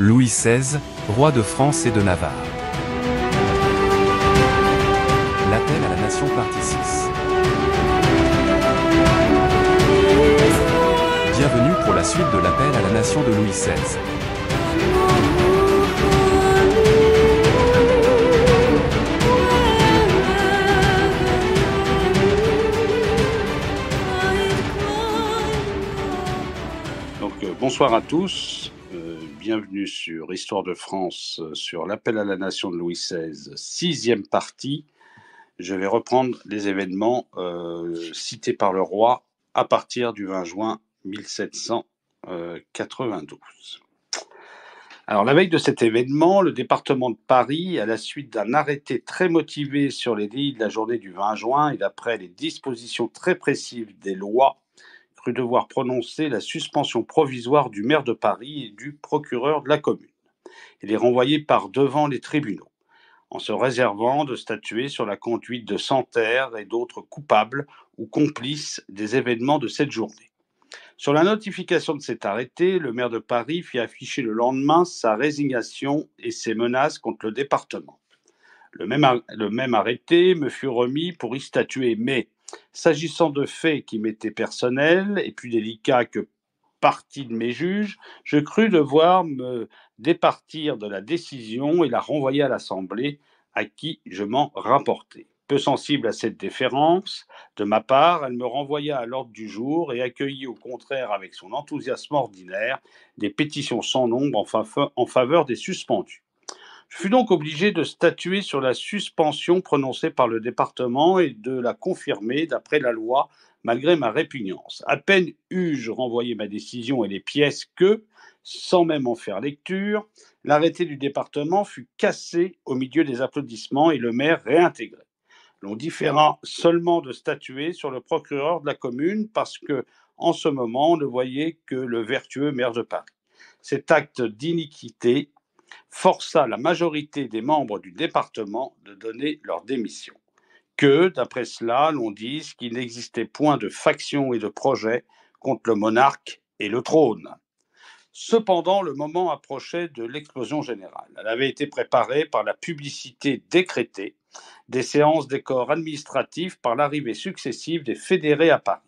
Louis XVI, roi de France et de Navarre. L'appel à la nation partie 6. Bienvenue pour la suite de l'appel à la nation de Louis XVI. Donc, euh, bonsoir à tous bienvenue sur Histoire de France, euh, sur l'appel à la nation de Louis XVI, sixième partie. Je vais reprendre les événements euh, cités par le roi à partir du 20 juin 1792. Euh, Alors, la veille de cet événement, le département de Paris, à la suite d'un arrêté très motivé sur les lits de la journée du 20 juin et d'après les dispositions très pressives des lois crut devoir prononcer la suspension provisoire du maire de Paris et du procureur de la commune Il est renvoyé par devant les tribunaux, en se réservant de statuer sur la conduite de Santerre et d'autres coupables ou complices des événements de cette journée. Sur la notification de cet arrêté, le maire de Paris fit afficher le lendemain sa résignation et ses menaces contre le département. Le même, le même arrêté me fut remis pour y statuer, mais S'agissant de faits qui m'étaient personnels et plus délicats que partie de mes juges, je crus devoir me départir de la décision et la renvoyer à l'Assemblée, à qui je m'en rapportais. Peu sensible à cette déférence, de ma part, elle me renvoya à l'ordre du jour et accueillit au contraire avec son enthousiasme ordinaire des pétitions sans nombre en, en faveur des suspendus. Je fus donc obligé de statuer sur la suspension prononcée par le département et de la confirmer d'après la loi, malgré ma répugnance. À peine eus-je renvoyé ma décision et les pièces que, sans même en faire lecture, l'arrêté du département fut cassé au milieu des applaudissements et le maire réintégré. L'on différa seulement de statuer sur le procureur de la commune parce que, en ce moment, on ne voyait que le vertueux maire de Paris. Cet acte d'iniquité força la majorité des membres du département de donner leur démission. Que, d'après cela, l'on dise qu'il n'existait point de faction et de projet contre le monarque et le trône. Cependant, le moment approchait de l'explosion générale. Elle avait été préparée par la publicité décrétée des séances des corps administratifs par l'arrivée successive des fédérés à Paris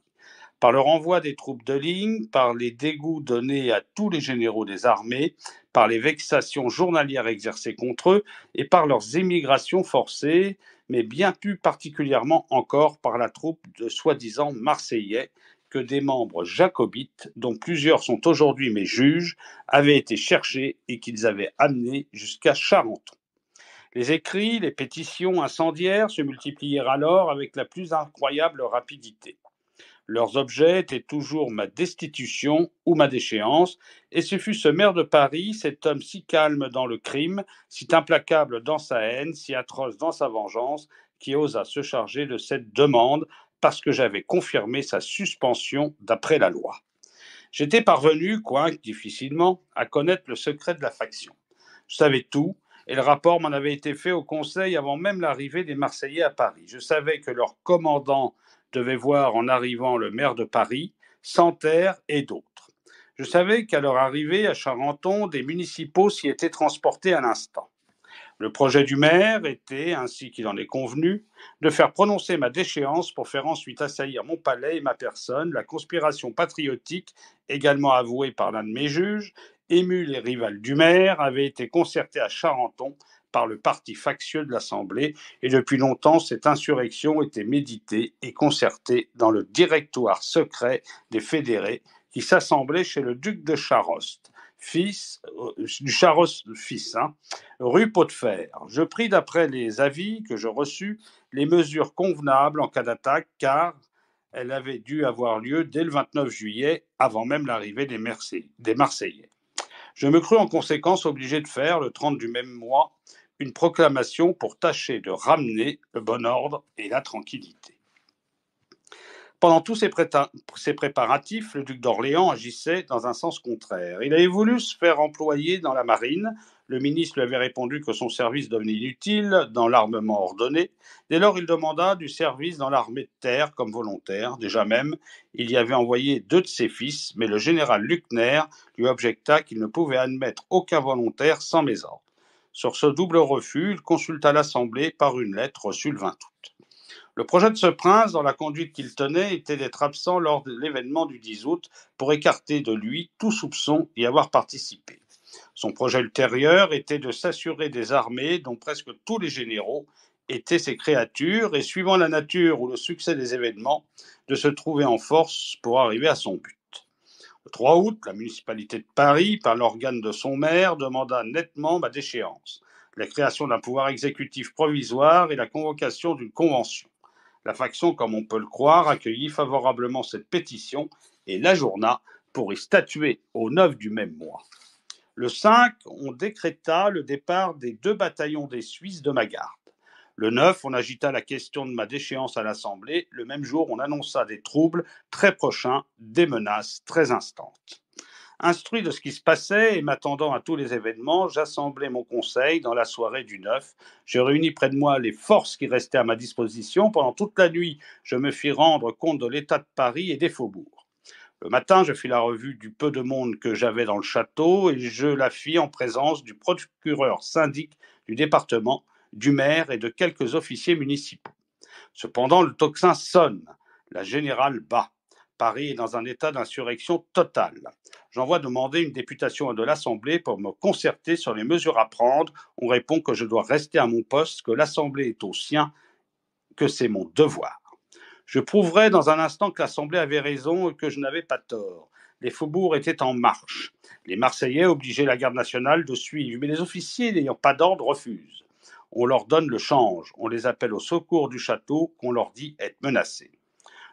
par le renvoi des troupes de ligne, par les dégoûts donnés à tous les généraux des armées, par les vexations journalières exercées contre eux et par leurs émigrations forcées, mais bien plus particulièrement encore par la troupe de soi-disant Marseillais que des membres jacobites, dont plusieurs sont aujourd'hui mes juges, avaient été cherchés et qu'ils avaient amenés jusqu'à Charenton. Les écrits, les pétitions incendiaires se multiplièrent alors avec la plus incroyable rapidité. Leurs objets étaient toujours ma destitution ou ma déchéance, et ce fut ce maire de Paris, cet homme si calme dans le crime, si implacable dans sa haine, si atroce dans sa vengeance, qui osa se charger de cette demande parce que j'avais confirmé sa suspension d'après la loi. J'étais parvenu, quoique difficilement, à connaître le secret de la faction. Je savais tout, et le rapport m'en avait été fait au Conseil avant même l'arrivée des Marseillais à Paris. Je savais que leur commandant devait voir en arrivant le maire de Paris, Santerre et d'autres. Je savais qu'à leur arrivée à Charenton, des municipaux s'y étaient transportés à l'instant. Le projet du maire était, ainsi qu'il en est convenu, de faire prononcer ma déchéance pour faire ensuite assaillir mon palais et ma personne, la conspiration patriotique, également avouée par l'un de mes juges, émue les rivales du maire, avait été concertée à Charenton par le parti factieux de l'Assemblée, et depuis longtemps, cette insurrection était méditée et concertée dans le directoire secret des fédérés qui s'assemblaient chez le duc de Charost fils, euh, du Charost, fils, hein, rue Pot de Fer. Je pris d'après les avis que je reçus les mesures convenables en cas d'attaque, car elle avait dû avoir lieu dès le 29 juillet, avant même l'arrivée des, Marseillais. Je me crus en conséquence obligé de faire, le 30 du même mois, une proclamation pour tâcher de ramener le bon ordre et la tranquillité. Pendant tous ces, préparatifs, le duc d'Orléans agissait dans un sens contraire. Il avait voulu se faire employer dans la marine. Le ministre lui avait répondu que son service devenait inutile dans l'armement ordonné. Dès lors, il demanda du service dans l'armée de terre comme volontaire. Déjà même, il y avait envoyé deux de ses fils, mais le général Luckner lui objecta qu'il ne pouvait admettre aucun volontaire sans mes ordres. Sur ce double refus, il consulta l'Assemblée par une lettre reçue le 20 août. Le projet de ce prince, dans la conduite qu'il tenait, était d'être absent lors de l'événement du 10 août pour écarter de lui tout soupçon d'y avoir participé. Son projet ultérieur était de s'assurer des armées dont presque tous les généraux étaient ses créatures et, suivant la nature ou le succès des événements, de se trouver en force pour arriver à son but. Le 3 août, la municipalité de Paris, par l'organe de son maire, demanda nettement ma déchéance, la création d'un pouvoir exécutif provisoire et la convocation d'une convention. La faction, comme on peut le croire, accueillit favorablement cette pétition et l'ajourna pour y statuer au 9 du même mois. Le 5, on décréta le départ des deux bataillons des Suisses de Magar. Le 9, on agita la question de ma déchéance à l'Assemblée. Le même jour, on annonça des troubles très prochains, des menaces très instantes. Instruit de ce qui se passait et m'attendant à tous les événements, j'assemblai mon conseil dans la soirée du 9. Je réunis près de moi les forces qui restaient à ma disposition. Pendant toute la nuit, je me fis rendre compte de l'état de Paris et des faubourgs. Le matin, je fis la revue du peu de monde que j'avais dans le château et je la fis en présence du procureur syndic du département, du maire et de quelques officiers municipaux. Cependant, le tocsin sonne, la générale bat. Paris est dans un état d'insurrection totale. J'envoie demander une députation de l'Assemblée pour me concerter sur les mesures à prendre. On répond que je dois rester à mon poste, que l'Assemblée est au sien, que c'est mon devoir. Je prouverai dans un instant que l'Assemblée avait raison et que je n'avais pas tort. Les faubourgs étaient en marche. Les Marseillais obligeaient la garde nationale de suivre, mais les officiers n'ayant pas d'ordre refusent on leur donne le change, on les appelle au secours du château qu'on leur dit être menacé.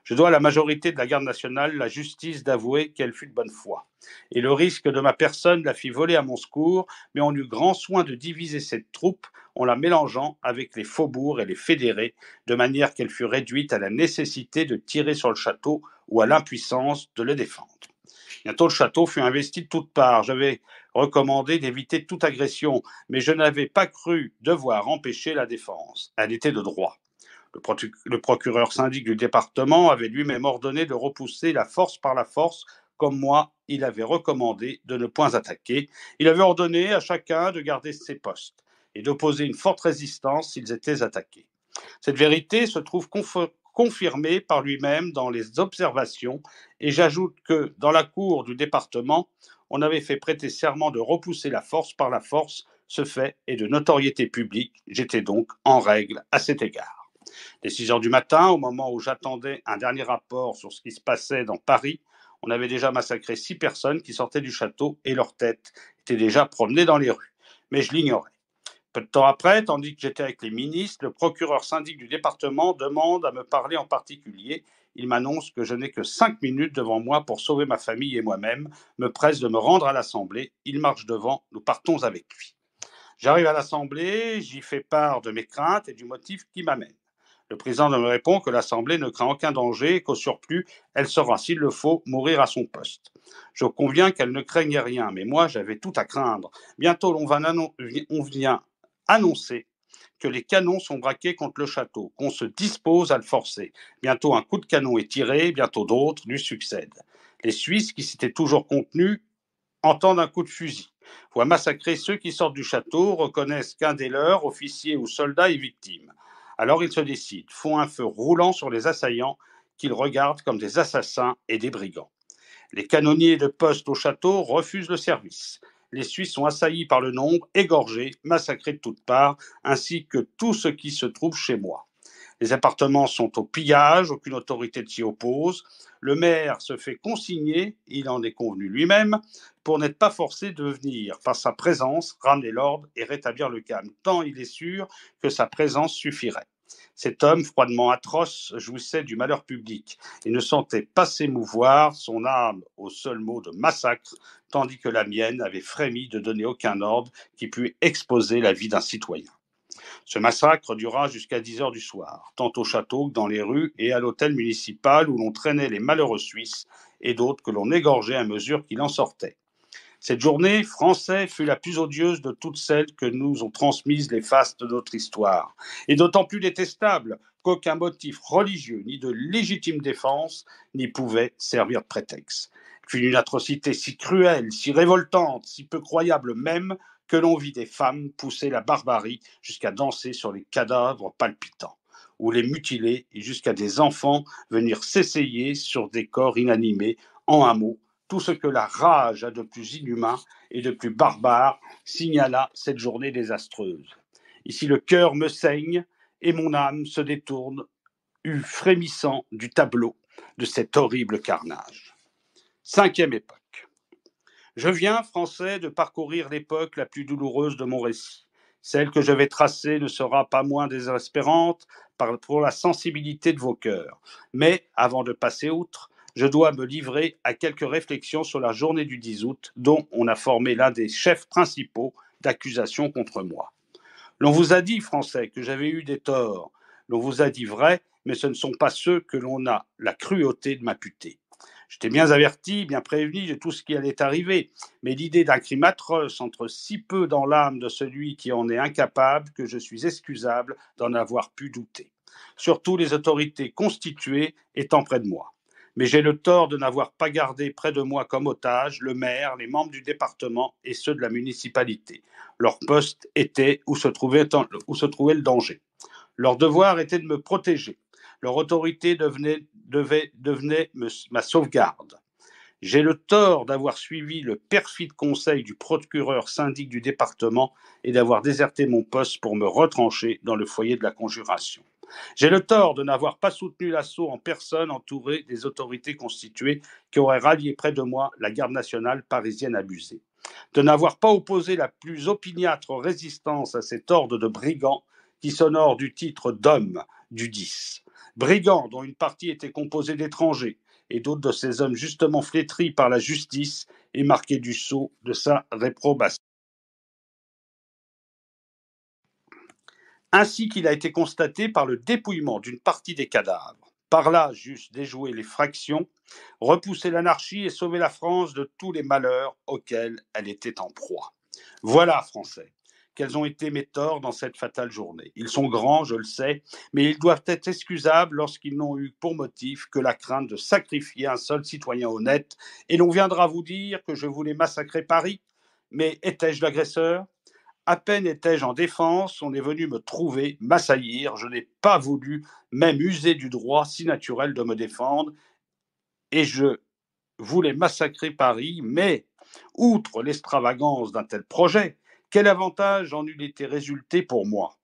Je dois à la majorité de la garde nationale la justice d'avouer qu'elle fut de bonne foi. Et le risque de ma personne la fit voler à mon secours, mais on eut grand soin de diviser cette troupe en la mélangeant avec les faubourgs et les fédérés, de manière qu'elle fut réduite à la nécessité de tirer sur le château ou à l'impuissance de le défendre. Bientôt, le château fut investi de toutes parts. J'avais recommandé d'éviter toute agression, mais je n'avais pas cru devoir empêcher la défense. Elle était de droit. Le, procureur syndic du département avait lui-même ordonné de repousser la force par la force, comme moi, il avait recommandé de ne point attaquer. Il avait ordonné à chacun de garder ses postes et d'opposer une forte résistance s'ils étaient attaqués. Cette vérité se trouve confirmé par lui-même dans les observations, et j'ajoute que, dans la cour du département, on avait fait prêter serment de repousser la force par la force, ce fait est de notoriété publique, j'étais donc en règle à cet égard. Dès 6 heures du matin, au moment où j'attendais un dernier rapport sur ce qui se passait dans Paris, on avait déjà massacré six personnes qui sortaient du château et leurs têtes étaient déjà promenées dans les rues. Mais je l'ignorais. Peu de temps après, tandis que j'étais avec les ministres, le procureur syndic du département demande à me parler en particulier. Il m'annonce que je n'ai que cinq minutes devant moi pour sauver ma famille et moi-même, me presse de me rendre à l'Assemblée. Il marche devant, nous partons avec lui. J'arrive à l'Assemblée, j'y fais part de mes craintes et du motif qui m'amène. Le président me répond que l'Assemblée ne craint aucun danger et qu'au surplus, elle saura, s'il le faut, mourir à son poste. Je conviens qu'elle ne craignait rien, mais moi, j'avais tout à craindre. Bientôt, on, va on vient annoncer que les canons sont braqués contre le château, qu'on se dispose à le forcer. Bientôt un coup de canon est tiré, bientôt d'autres lui succèdent. Les Suisses, qui s'étaient toujours contenus, entendent un coup de fusil, voient massacrer ceux qui sortent du château, reconnaissent qu'un des leurs, officier ou soldat, est victime. Alors ils se décident, font un feu roulant sur les assaillants qu'ils regardent comme des assassins et des brigands. Les canonniers de poste au château refusent le service les Suisses sont assaillis par le nombre, égorgés, massacrés de toutes parts, ainsi que tout ce qui se trouve chez moi. Les appartements sont au pillage, aucune autorité ne s'y oppose. Le maire se fait consigner, il en est convenu lui-même, pour n'être pas forcé de venir par sa présence ramener l'ordre et rétablir le calme, tant il est sûr que sa présence suffirait. Cet homme, froidement atroce, jouissait du malheur public et ne sentait pas s'émouvoir son âme au seul mot de massacre, tandis que la mienne avait frémi de donner aucun ordre qui pût exposer la vie d'un citoyen. Ce massacre dura jusqu'à 10 heures du soir, tant au château que dans les rues et à l'hôtel municipal où l'on traînait les malheureux Suisses et d'autres que l'on égorgeait à mesure qu'il en sortait. Cette journée, français, fut la plus odieuse de toutes celles que nous ont transmises les faces de notre histoire, et d'autant plus détestable qu'aucun motif religieux ni de légitime défense n'y pouvait servir de prétexte. Fut une atrocité si cruelle, si révoltante, si peu croyable même, que l'on vit des femmes pousser la barbarie jusqu'à danser sur les cadavres palpitants ou les mutiler et jusqu'à des enfants venir s'essayer sur des corps inanimés. En un mot, tout ce que la rage a de plus inhumain et de plus barbare, signala cette journée désastreuse. Ici le cœur me saigne et mon âme se détourne, eu frémissant du tableau de cet horrible carnage. Cinquième époque. Je viens, Français, de parcourir l'époque la plus douloureuse de mon récit. Celle que je vais tracer ne sera pas moins désespérante pour la sensibilité de vos cœurs. Mais avant de passer outre, je dois me livrer à quelques réflexions sur la journée du 10 août, dont on a formé l'un des chefs principaux d'accusation contre moi. L'on vous a dit, Français, que j'avais eu des torts. L'on vous a dit vrai, mais ce ne sont pas ceux que l'on a la cruauté de m'imputer. J'étais bien averti, bien prévenu de tout ce qui allait arriver, mais l'idée d'un crime atroce entre si peu dans l'âme de celui qui en est incapable que je suis excusable d'en avoir pu douter. Surtout les autorités constituées étant près de moi mais j'ai le tort de n'avoir pas gardé près de moi comme otage le maire, les membres du département et ceux de la municipalité. Leur poste était où se trouvait, où se trouvait le danger. Leur devoir était de me protéger. Leur autorité devenait, devenait ma sauvegarde. J'ai le tort d'avoir suivi le perfide conseil du procureur syndic du département et d'avoir déserté mon poste pour me retrancher dans le foyer de la conjuration. J'ai le tort de n'avoir pas soutenu l'assaut en personne entouré des autorités constituées qui auraient rallié près de moi la garde nationale parisienne abusée, de n'avoir pas opposé la plus opiniâtre résistance à cet ordre de brigands qui s'honore du titre d'homme du 10. Brigands dont une partie était composée d'étrangers et d'autres de ces hommes justement flétris par la justice et marqués du sceau de sa réprobation. ainsi qu'il a été constaté par le dépouillement d'une partie des cadavres. Par là, juste déjouer les fractions, repousser l'anarchie et sauver la France de tous les malheurs auxquels elle était en proie. Voilà, Français, quels ont été mes torts dans cette fatale journée. Ils sont grands, je le sais, mais ils doivent être excusables lorsqu'ils n'ont eu pour motif que la crainte de sacrifier un seul citoyen honnête, et l'on viendra vous dire que je voulais massacrer Paris, mais étais-je l'agresseur à peine étais-je en défense, on est venu me trouver, m'assaillir. Je n'ai pas voulu même user du droit si naturel de me défendre. Et je voulais massacrer Paris, mais, outre l'extravagance d'un tel projet, quel avantage en eût été résulté pour moi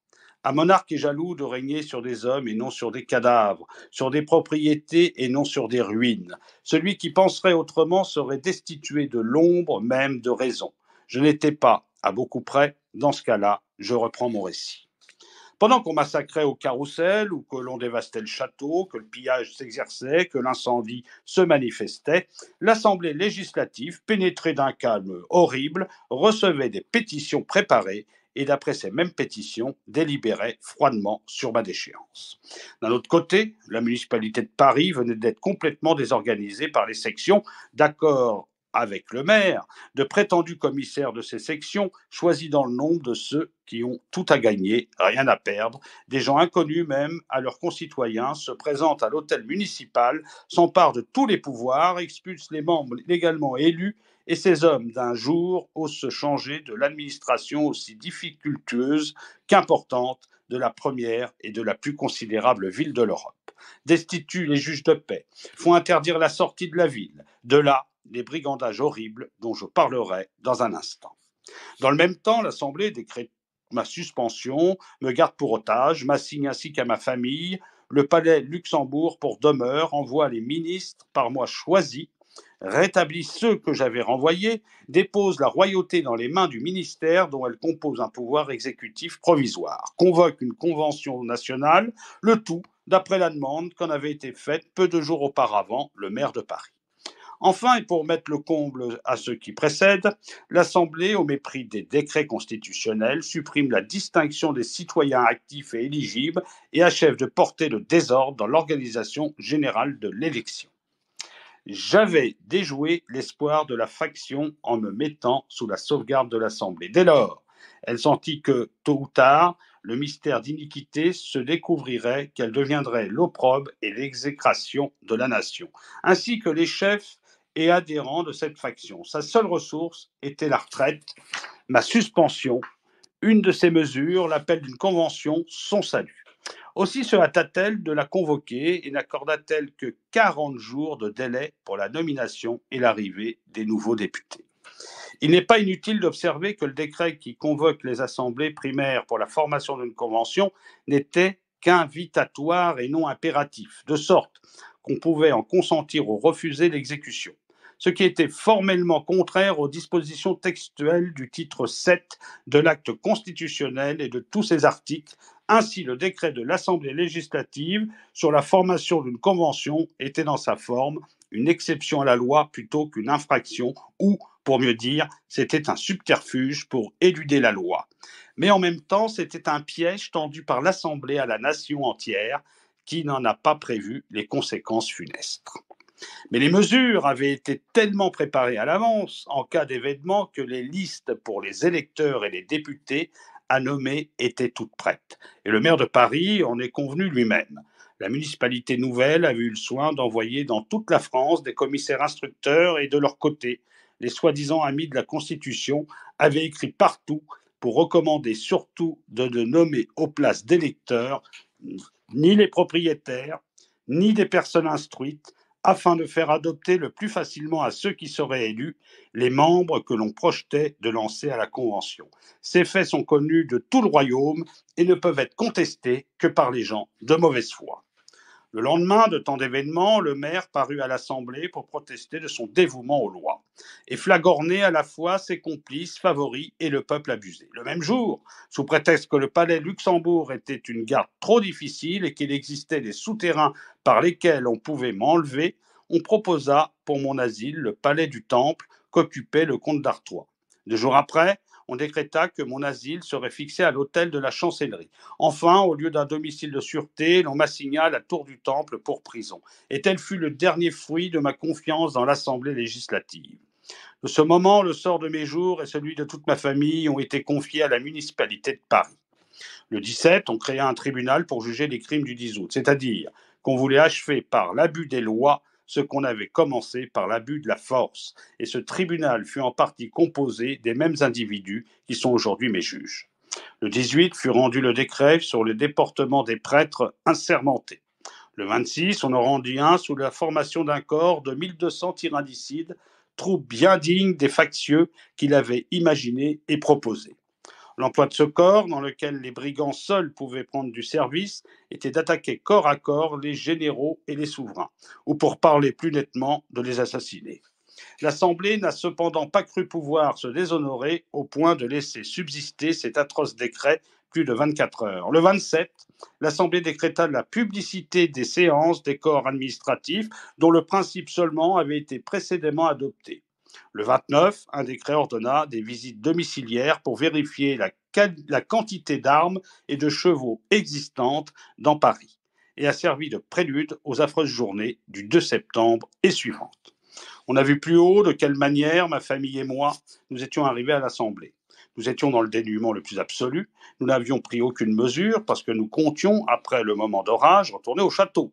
Un monarque est jaloux de régner sur des hommes et non sur des cadavres, sur des propriétés et non sur des ruines. Celui qui penserait autrement serait destitué de l'ombre même de raison. Je n'étais pas, à beaucoup près, dans ce cas-là, je reprends mon récit. Pendant qu'on massacrait au carrousel ou que l'on dévastait le château, que le pillage s'exerçait, que l'incendie se manifestait, l'Assemblée législative, pénétrée d'un calme horrible, recevait des pétitions préparées et d'après ces mêmes pétitions, délibérait froidement sur ma déchéance. D'un autre côté, la municipalité de Paris venait d'être complètement désorganisée par les sections, d'accord avec le maire, de prétendus commissaires de ces sections, choisis dans le nombre de ceux qui ont tout à gagner, rien à perdre, des gens inconnus même à leurs concitoyens, se présentent à l'hôtel municipal, s'emparent de tous les pouvoirs, expulsent les membres légalement élus, et ces hommes d'un jour osent se changer de l'administration aussi difficultueuse qu'importante de la première et de la plus considérable ville de l'Europe. Destituent les juges de paix, font interdire la sortie de la ville. De là, des brigandages horribles dont je parlerai dans un instant. Dans le même temps, l'Assemblée décrète ma suspension, me garde pour otage, m'assigne ainsi qu'à ma famille le palais Luxembourg pour demeure, envoie les ministres par moi choisis, rétablit ceux que j'avais renvoyés, dépose la royauté dans les mains du ministère dont elle compose un pouvoir exécutif provisoire, convoque une convention nationale, le tout d'après la demande qu'en avait été faite peu de jours auparavant le maire de Paris. Enfin, et pour mettre le comble à ce qui précède, l'Assemblée, au mépris des décrets constitutionnels, supprime la distinction des citoyens actifs et éligibles et achève de porter le désordre dans l'organisation générale de l'élection. J'avais déjoué l'espoir de la faction en me mettant sous la sauvegarde de l'Assemblée. Dès lors, elle sentit que, tôt ou tard, le mystère d'iniquité se découvrirait, qu'elle deviendrait l'opprobre et l'exécration de la nation, ainsi que les chefs et adhérent de cette faction. Sa seule ressource était la retraite, ma suspension, une de ses mesures, l'appel d'une convention, son salut. Aussi se hâta-t-elle de la convoquer et n'accorda-t-elle que 40 jours de délai pour la nomination et l'arrivée des nouveaux députés. Il n'est pas inutile d'observer que le décret qui convoque les assemblées primaires pour la formation d'une convention n'était qu'invitatoire et non impératif, de sorte qu'on pouvait en consentir ou refuser l'exécution ce qui était formellement contraire aux dispositions textuelles du titre 7 de l'acte constitutionnel et de tous ses articles. Ainsi, le décret de l'Assemblée législative sur la formation d'une convention était dans sa forme une exception à la loi plutôt qu'une infraction ou, pour mieux dire, c'était un subterfuge pour éluder la loi. Mais en même temps, c'était un piège tendu par l'Assemblée à la nation entière qui n'en a pas prévu les conséquences funestes. Mais les mesures avaient été tellement préparées à l'avance en cas d'événement que les listes pour les électeurs et les députés à nommer étaient toutes prêtes. Et le maire de Paris en est convenu lui-même. La municipalité nouvelle a eu le soin d'envoyer dans toute la France des commissaires instructeurs et de leur côté, les soi-disant amis de la Constitution avaient écrit partout pour recommander surtout de ne nommer aux places d'électeurs ni les propriétaires, ni des personnes instruites, afin de faire adopter le plus facilement à ceux qui seraient élus les membres que l'on projetait de lancer à la Convention. Ces faits sont connus de tout le royaume et ne peuvent être contestés que par les gens de mauvaise foi. Le lendemain de tant d'événements, le maire parut à l'Assemblée pour protester de son dévouement aux lois et flagorner à la fois ses complices, favoris et le peuple abusé. Le même jour, sous prétexte que le palais Luxembourg était une garde trop difficile et qu'il existait des souterrains par lesquels on pouvait m'enlever, on proposa pour mon asile le palais du Temple qu'occupait le comte d'Artois. Deux jours après, on décréta que mon asile serait fixé à l'hôtel de la chancellerie. Enfin, au lieu d'un domicile de sûreté, l'on m'assigna la tour du temple pour prison. Et tel fut le dernier fruit de ma confiance dans l'Assemblée législative. De ce moment, le sort de mes jours et celui de toute ma famille ont été confiés à la municipalité de Paris. Le 17, on créa un tribunal pour juger les crimes du 10 août, c'est-à-dire qu'on voulait achever par l'abus des lois ce qu'on avait commencé par l'abus de la force, et ce tribunal fut en partie composé des mêmes individus qui sont aujourd'hui mes juges. Le 18 fut rendu le décret sur le déportement des prêtres insermentés. Le 26, on en rendit un sous la formation d'un corps de 1200 tyrannicides, troupe bien digne des factieux qu'il avait imaginé et proposé. L'emploi de ce corps, dans lequel les brigands seuls pouvaient prendre du service, était d'attaquer corps à corps les généraux et les souverains, ou pour parler plus nettement, de les assassiner. L'Assemblée n'a cependant pas cru pouvoir se déshonorer au point de laisser subsister cet atroce décret plus de 24 heures. Le 27, l'Assemblée décréta la publicité des séances des corps administratifs dont le principe seulement avait été précédemment adopté. Le 29, un décret ordonna des visites domiciliaires pour vérifier la, quantité d'armes et de chevaux existantes dans Paris et a servi de prélude aux affreuses journées du 2 septembre et suivantes. On a vu plus haut de quelle manière ma famille et moi nous étions arrivés à l'Assemblée. Nous étions dans le dénuement le plus absolu. Nous n'avions pris aucune mesure parce que nous comptions, après le moment d'orage, retourner au château.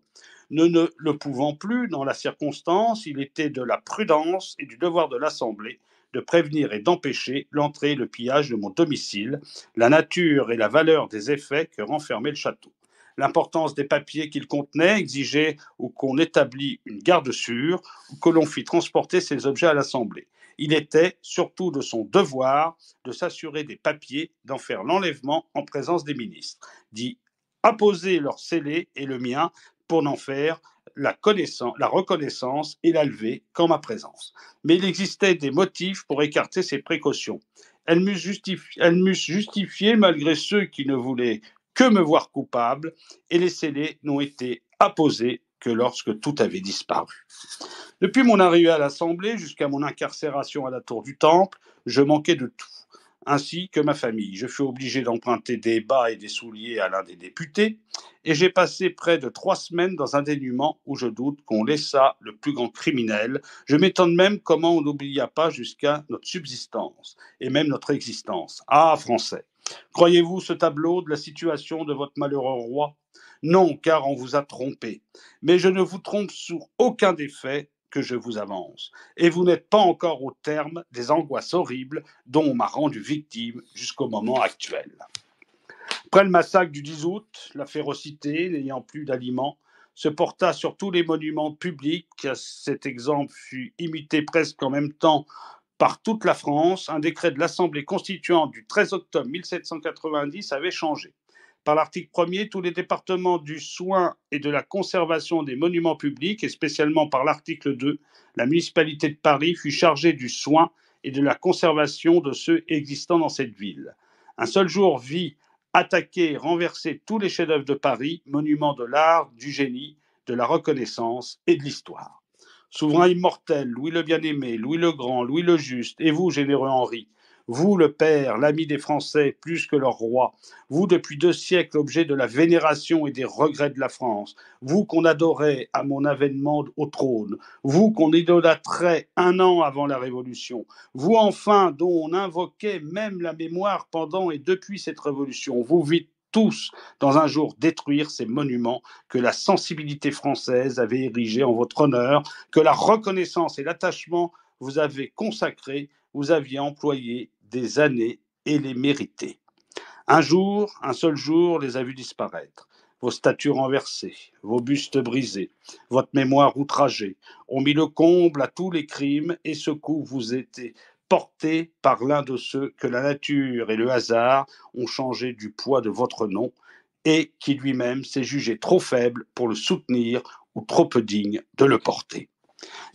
Ne, ne le pouvant plus, dans la circonstance, il était de la prudence et du devoir de l'Assemblée de prévenir et d'empêcher l'entrée et le pillage de mon domicile, la nature et la valeur des effets que renfermait le château. L'importance des papiers qu'il contenait exigeait ou qu'on établisse une garde sûre ou que l'on fit transporter ces objets à l'Assemblée. Il était surtout de son devoir de s'assurer des papiers, d'en faire l'enlèvement en présence des ministres, d'y apposer leur scellé et le mien pour n'en faire la, reconnaissance et la lever qu'en ma présence. Mais il existait des motifs pour écarter ces précautions. Elles m'eussent justifié, justifié malgré ceux qui ne voulaient que me voir coupable, et les scellés n'ont été apposés que lorsque tout avait disparu. Depuis mon arrivée à l'Assemblée jusqu'à mon incarcération à la tour du Temple, je manquais de tout, ainsi que ma famille. Je fus obligé d'emprunter des bas et des souliers à l'un des députés, et j'ai passé près de trois semaines dans un dénuement où je doute qu'on laissa le plus grand criminel. Je m'étonne même comment on n'oublia pas jusqu'à notre subsistance, et même notre existence. Ah, Français Croyez-vous ce tableau de la situation de votre malheureux roi non, car on vous a trompé. Mais je ne vous trompe sur aucun des faits, que je vous avance, et vous n'êtes pas encore au terme des angoisses horribles dont on m'a rendu victime jusqu'au moment actuel. Après le massacre du 10 août, la férocité, n'ayant plus d'aliments, se porta sur tous les monuments publics. Cet exemple fut imité presque en même temps par toute la France. Un décret de l'Assemblée constituante du 13 octobre 1790 avait changé par l'article 1er, tous les départements du soin et de la conservation des monuments publics, et spécialement par l'article 2, la municipalité de Paris fut chargée du soin et de la conservation de ceux existants dans cette ville. Un seul jour vit attaquer renverser tous les chefs-d'œuvre de Paris, monuments de l'art, du génie, de la reconnaissance et de l'histoire. Souverain immortel, Louis le Bien-Aimé, Louis le Grand, Louis le Juste, et vous, généreux Henri, vous le Père, l'ami des Français plus que leur roi, vous depuis deux siècles objet de la vénération et des regrets de la France, vous qu'on adorait à mon avènement au trône, vous qu'on idolâtrait un an avant la Révolution, vous enfin dont on invoquait même la mémoire pendant et depuis cette Révolution, vous vite tous dans un jour détruire ces monuments que la sensibilité française avait érigés en votre honneur, que la reconnaissance et l'attachement vous avez consacrés, vous aviez employé des années et les mériter. Un jour, un seul jour, les a vus disparaître. Vos statues renversées, vos bustes brisés, votre mémoire outragée ont mis le comble à tous les crimes et ce coup vous était porté par l'un de ceux que la nature et le hasard ont changé du poids de votre nom et qui lui-même s'est jugé trop faible pour le soutenir ou trop peu digne de le porter.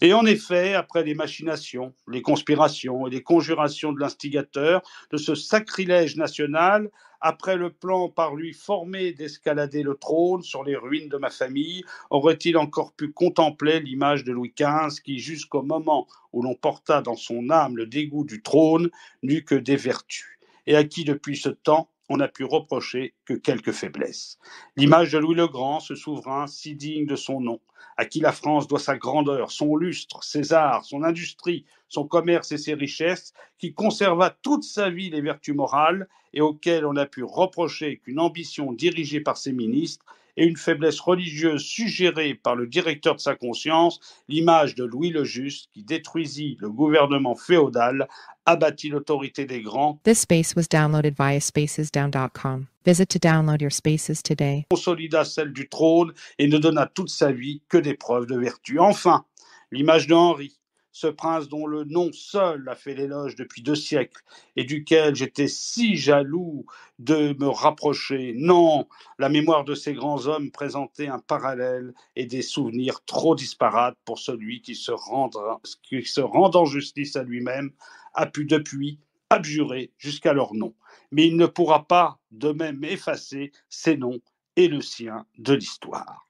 Et en effet, après les machinations, les conspirations et les conjurations de l'instigateur de ce sacrilège national, après le plan par lui formé d'escalader le trône sur les ruines de ma famille, aurait-il encore pu contempler l'image de Louis XV qui, jusqu'au moment où l'on porta dans son âme le dégoût du trône, n'eut que des vertus, et à qui depuis ce temps on n'a pu reprocher que quelques faiblesses. L'image de Louis le Grand, ce souverain si digne de son nom, à qui la France doit sa grandeur, son lustre, ses arts, son industrie, son commerce et ses richesses, qui conserva toute sa vie les vertus morales et auquel on a pu reprocher qu'une ambition dirigée par ses ministres et une faiblesse religieuse suggérée par le directeur de sa conscience, l'image de Louis le Juste qui détruisit le gouvernement féodal, abattit l'autorité des grands. This space was downloaded via spacesdown.com. Visit to download your spaces today. Consolida celle du trône et ne donna toute sa vie que des preuves de vertu. Enfin, l'image de Henri, ce prince dont le nom seul a fait l'éloge depuis deux siècles et duquel j'étais si jaloux de me rapprocher. Non, la mémoire de ces grands hommes présentait un parallèle et des souvenirs trop disparates pour celui qui se, rendant justice à lui-même a pu depuis abjurer jusqu'à leur nom. Mais il ne pourra pas de même effacer ses noms et le sien de l'histoire.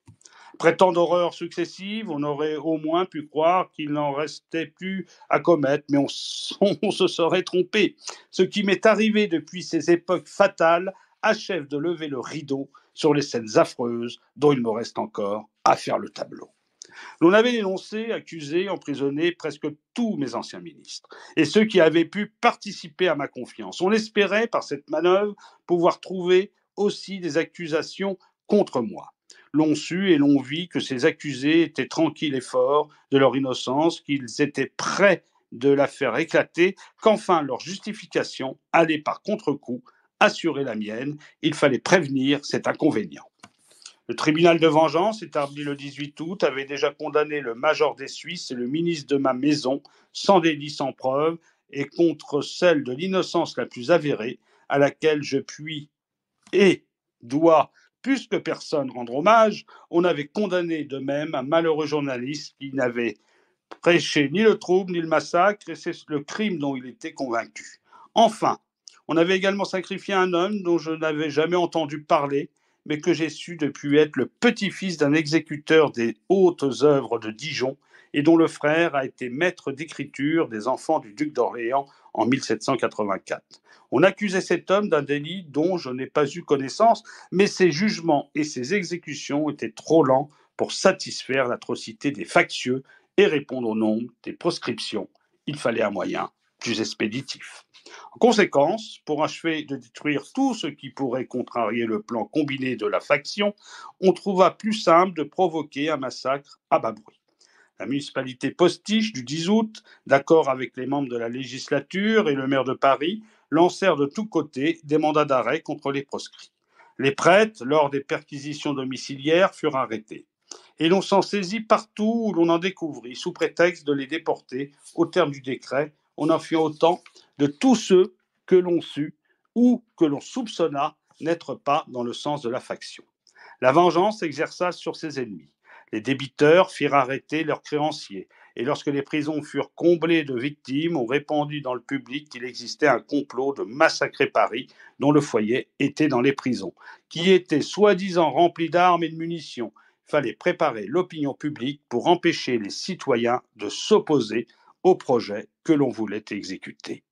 Après d'horreurs successives, on aurait au moins pu croire qu'il n'en restait plus à commettre, mais on, se serait trompé. Ce qui m'est arrivé depuis ces époques fatales achève de lever le rideau sur les scènes affreuses dont il me reste encore à faire le tableau. L'on avait dénoncé, accusé, emprisonné presque tous mes anciens ministres et ceux qui avaient pu participer à ma confiance. On espérait, par cette manœuvre, pouvoir trouver aussi des accusations contre moi l'ont su et l'on vit que ces accusés étaient tranquilles et forts de leur innocence, qu'ils étaient prêts de la faire éclater, qu'enfin leur justification allait par contre-coup assurer la mienne. Il fallait prévenir cet inconvénient. Le tribunal de vengeance, établi le 18 août, avait déjà condamné le major des Suisses et le ministre de ma maison, sans délit, sans preuve, et contre celle de l'innocence la plus avérée, à laquelle je puis et dois plus que personne rendre hommage, on avait condamné de même un malheureux journaliste qui n'avait prêché ni le trouble ni le massacre, et c'est le crime dont il était convaincu. Enfin, on avait également sacrifié un homme dont je n'avais jamais entendu parler, mais que j'ai su depuis être le petit-fils d'un exécuteur des hautes œuvres de Dijon, et dont le frère a été maître d'écriture des enfants du duc d'Orléans en 1784. On accusait cet homme d'un délit dont je n'ai pas eu connaissance, mais ses jugements et ses exécutions étaient trop lents pour satisfaire l'atrocité des factieux et répondre au nombre des proscriptions. Il fallait un moyen plus expéditif. En conséquence, pour achever de détruire tout ce qui pourrait contrarier le plan combiné de la faction, on trouva plus simple de provoquer un massacre à bas bruit. La municipalité postiche du 10 août, d'accord avec les membres de la législature et le maire de Paris, lancèrent de tous côtés des mandats d'arrêt contre les proscrits. Les prêtres, lors des perquisitions domiciliaires, furent arrêtés. Et l'on s'en saisit partout où l'on en découvrit, sous prétexte de les déporter. Au terme du décret, on en fit autant de tous ceux que l'on sut ou que l'on soupçonna n'être pas dans le sens de la faction. La vengeance s'exerça sur ses ennemis. Les débiteurs firent arrêter leurs créanciers. Et lorsque les prisons furent comblées de victimes, on répandit dans le public qu'il existait un complot de massacrer Paris, dont le foyer était dans les prisons, qui était soi-disant rempli d'armes et de munitions. Il fallait préparer l'opinion publique pour empêcher les citoyens de s'opposer au projet que l'on voulait exécuter.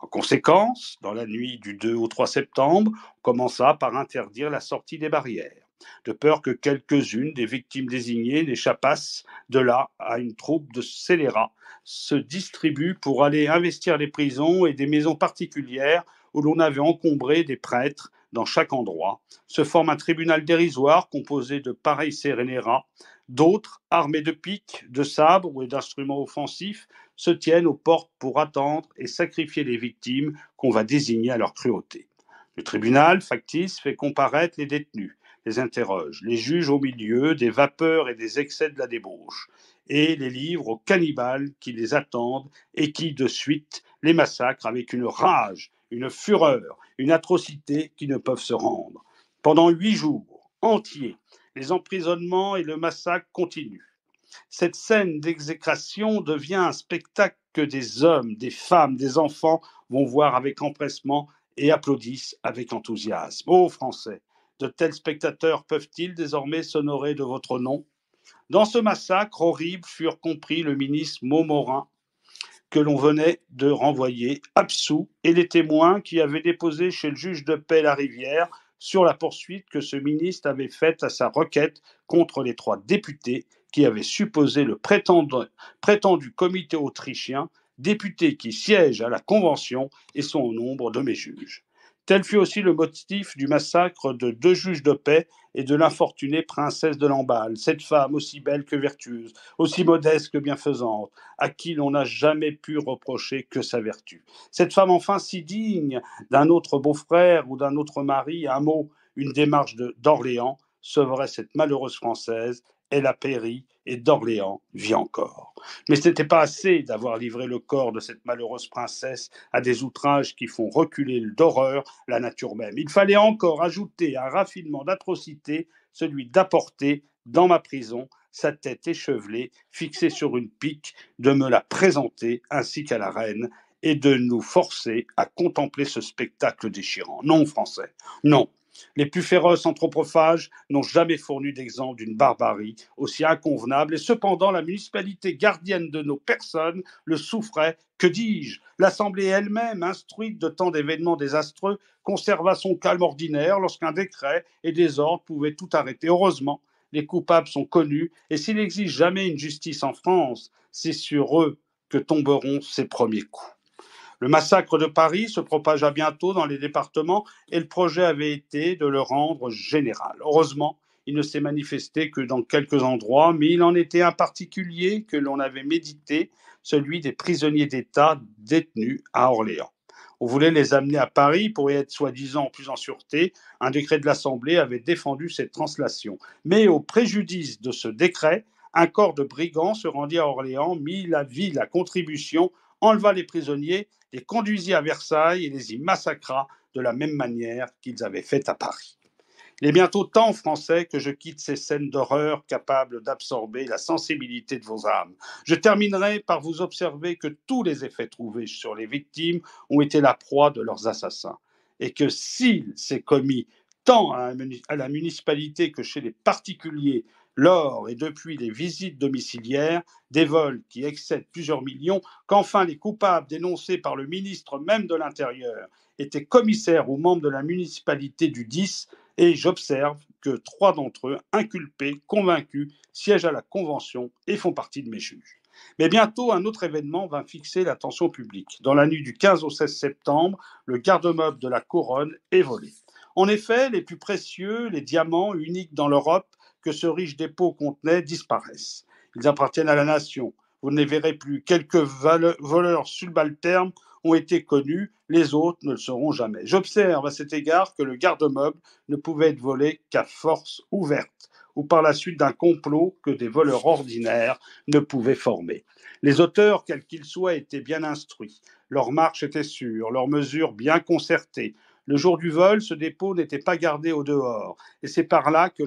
En conséquence, dans la nuit du 2 au 3 septembre, on commença par interdire la sortie des barrières de peur que quelques-unes des victimes désignées n'échappassent de là à une troupe de scélérats, se distribuent pour aller investir les prisons et des maisons particulières où l'on avait encombré des prêtres dans chaque endroit. Se forme un tribunal dérisoire composé de pareils scélérats. D'autres, armés de piques, de sabres ou d'instruments offensifs, se tiennent aux portes pour attendre et sacrifier les victimes qu'on va désigner à leur cruauté. Le tribunal factice fait comparaître les détenus les interroge, les juge au milieu des vapeurs et des excès de la débauche, et les livre aux cannibales qui les attendent et qui, de suite, les massacrent avec une rage, une fureur, une atrocité qui ne peuvent se rendre. Pendant huit jours entiers, les emprisonnements et le massacre continuent. Cette scène d'exécration devient un spectacle que des hommes, des femmes, des enfants vont voir avec empressement et applaudissent avec enthousiasme. Ô Français, de tels spectateurs peuvent-ils désormais s'honorer de votre nom Dans ce massacre horrible furent compris le ministre Montmorin, que l'on venait de renvoyer, absous, et les témoins qui avaient déposé chez le juge de paix la rivière sur la poursuite que ce ministre avait faite à sa requête contre les trois députés qui avaient supposé le prétendu comité autrichien, députés qui siègent à la Convention et sont au nombre de mes juges. Tel fut aussi le motif du massacre de deux juges de paix et de l'infortunée princesse de Lamballe, cette femme aussi belle que vertueuse, aussi modeste que bienfaisante, à qui l'on n'a jamais pu reprocher que sa vertu. Cette femme enfin si digne d'un autre beau-frère ou d'un autre mari, un mot, une démarche d'Orléans, sauverait cette malheureuse Française, elle a péri, et d'Orléans vit encore. Mais ce n'était pas assez d'avoir livré le corps de cette malheureuse princesse à des outrages qui font reculer d'horreur la nature même. Il fallait encore ajouter un raffinement d'atrocité, celui d'apporter dans ma prison sa tête échevelée, fixée sur une pique, de me la présenter ainsi qu'à la reine et de nous forcer à contempler ce spectacle déchirant. Non, Français, non, les plus féroces anthropophages n'ont jamais fourni d'exemple d'une barbarie aussi inconvenable, et cependant la municipalité gardienne de nos personnes le souffrait, que dis-je L'Assemblée elle-même, instruite de tant d'événements désastreux, conserva son calme ordinaire lorsqu'un décret et des ordres pouvaient tout arrêter. Heureusement, les coupables sont connus, et s'il n'existe jamais une justice en France, c'est sur eux que tomberont ces premiers coups. Le massacre de Paris se propagea bientôt dans les départements et le projet avait été de le rendre général. Heureusement, il ne s'est manifesté que dans quelques endroits, mais il en était un particulier que l'on avait médité, celui des prisonniers d'État détenus à Orléans. On voulait les amener à Paris pour y être soi-disant plus en sûreté. Un décret de l'Assemblée avait défendu cette translation. Mais au préjudice de ce décret, un corps de brigands se rendit à Orléans, mit la ville la contribution enleva les prisonniers, les conduisit à Versailles et les y massacra de la même manière qu'ils avaient fait à Paris. Il est bientôt temps, Français, que je quitte ces scènes d'horreur capables d'absorber la sensibilité de vos âmes. Je terminerai par vous observer que tous les effets trouvés sur les victimes ont été la proie de leurs assassins, et que s'il s'est commis tant à la municipalité que chez les particuliers lors et depuis les visites domiciliaires, des vols qui excèdent plusieurs millions, qu'enfin les coupables dénoncés par le ministre même de l'Intérieur étaient commissaires ou membres de la municipalité du 10, et j'observe que trois d'entre eux, inculpés, convaincus, siègent à la Convention et font partie de mes juges. Mais bientôt, un autre événement va fixer l'attention publique. Dans la nuit du 15 au 16 septembre, le garde-meuble de la couronne est volé. En effet, les plus précieux, les diamants uniques dans l'Europe, que ce riche dépôt contenait disparaissent. Ils appartiennent à la nation. Vous ne les verrez plus. Quelques voleurs subalternes ont été connus, les autres ne le seront jamais. J'observe à cet égard que le garde-meuble ne pouvait être volé qu'à force ouverte ou par la suite d'un complot que des voleurs ordinaires ne pouvaient former. Les auteurs, quels qu'ils soient, étaient bien instruits. Leur marche était sûre, leurs mesures bien concertées, le jour du vol, ce dépôt n'était pas gardé au dehors, et c'est par là que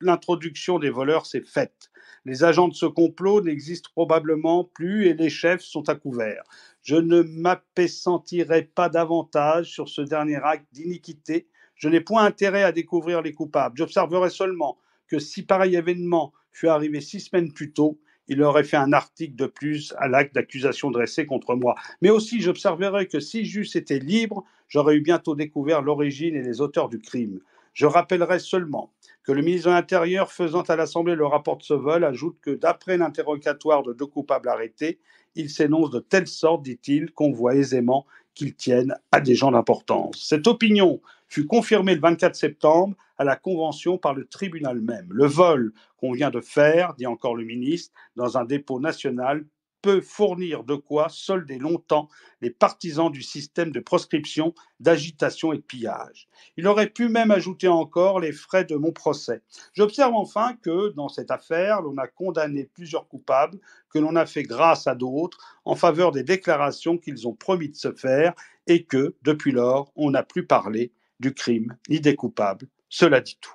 l'introduction des voleurs s'est faite. Les agents de ce complot n'existent probablement plus et les chefs sont à couvert. Je ne m'appesantirai pas davantage sur ce dernier acte d'iniquité. Je n'ai point intérêt à découvrir les coupables. J'observerai seulement que si pareil événement fut arrivé six semaines plus tôt, il aurait fait un article de plus à l'acte d'accusation dressé contre moi. Mais aussi, j'observerai que si j'eusse été libre, j'aurais eu bientôt découvert l'origine et les auteurs du crime. Je rappellerai seulement que le ministre de l'Intérieur, faisant à l'Assemblée le rapport de ce vol, ajoute que d'après l'interrogatoire de deux coupables arrêtés, il s'énonce de telle sorte, dit-il, qu'on voit aisément qu'ils tiennent à des gens d'importance. Cette opinion fut confirmée le 24 septembre à la Convention par le tribunal même. Le vol qu'on vient de faire, dit encore le ministre, dans un dépôt national peut fournir de quoi solder longtemps les partisans du système de proscription, d'agitation et de pillage. Il aurait pu même ajouter encore les frais de mon procès. J'observe enfin que, dans cette affaire, l'on a condamné plusieurs coupables, que l'on a fait grâce à d'autres, en faveur des déclarations qu'ils ont promis de se faire, et que, depuis lors, on n'a plus parlé du crime ni des coupables, cela dit tout.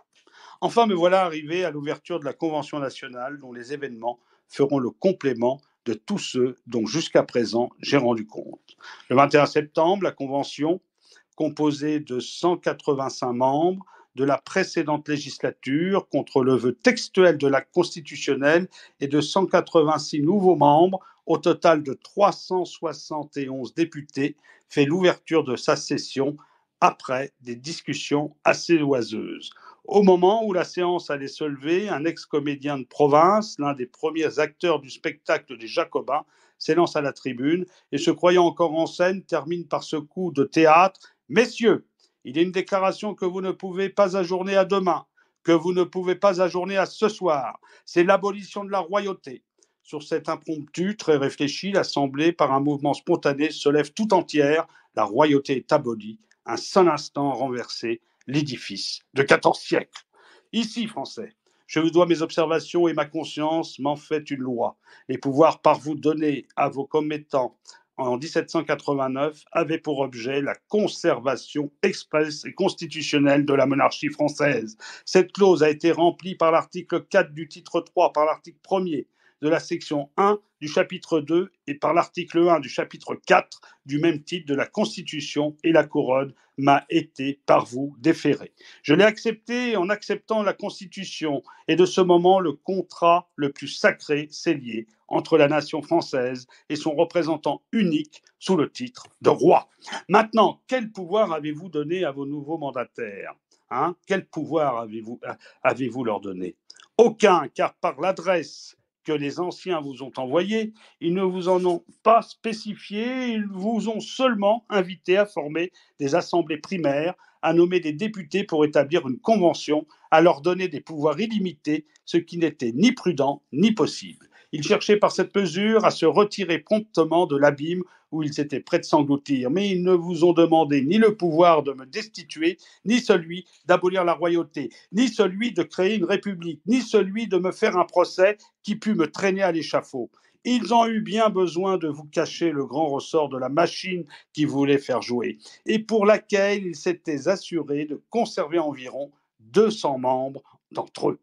Enfin, me voilà arrivé à l'ouverture de la Convention nationale dont les événements feront le complément de tous ceux dont jusqu'à présent j'ai rendu compte. Le 21 septembre, la Convention, composée de 185 membres de la précédente législature contre le vœu textuel de la constitutionnelle et de 186 nouveaux membres, au total de 371 députés, fait l'ouverture de sa session après des discussions assez oiseuses. Au moment où la séance allait se lever, un ex-comédien de province, l'un des premiers acteurs du spectacle des Jacobins, s'élance à la tribune et, se croyant encore en scène, termine par ce coup de théâtre Messieurs, il est une déclaration que vous ne pouvez pas ajourner à demain, que vous ne pouvez pas ajourner à ce soir. C'est l'abolition de la royauté. Sur cet impromptu, très réfléchi, l'Assemblée, par un mouvement spontané, se lève tout entière. La royauté est abolie, un seul instant renverser l'édifice de 14 siècles. Ici, Français, je vous dois mes observations et ma conscience m'en fait une loi. Les pouvoirs par vous donnés à vos commettants en 1789 avait pour objet la conservation expresse et constitutionnelle de la monarchie française. Cette clause a été remplie par l'article 4 du titre 3, par l'article 1er de la section 1 du chapitre 2 et par l'article 1 du chapitre 4 du même titre de la Constitution et la couronne m'a été par vous déférée. Je l'ai accepté en acceptant la Constitution et de ce moment le contrat le plus sacré s'est lié entre la nation française et son représentant unique sous le titre de roi. Maintenant, quel pouvoir avez-vous donné à vos nouveaux mandataires hein Quel pouvoir avez-vous euh, avez leur donné Aucun, car par l'adresse que les anciens vous ont envoyés, ils ne vous en ont pas spécifié, ils vous ont seulement invité à former des assemblées primaires, à nommer des députés pour établir une convention, à leur donner des pouvoirs illimités, ce qui n'était ni prudent ni possible. Ils cherchaient par cette mesure à se retirer promptement de l'abîme où ils étaient prêts de s'engloutir. Mais ils ne vous ont demandé ni le pouvoir de me destituer, ni celui d'abolir la royauté, ni celui de créer une république, ni celui de me faire un procès qui pût me traîner à l'échafaud. Ils ont eu bien besoin de vous cacher le grand ressort de la machine qui voulaient faire jouer, et pour laquelle ils s'étaient assurés de conserver environ 200 membres d'entre eux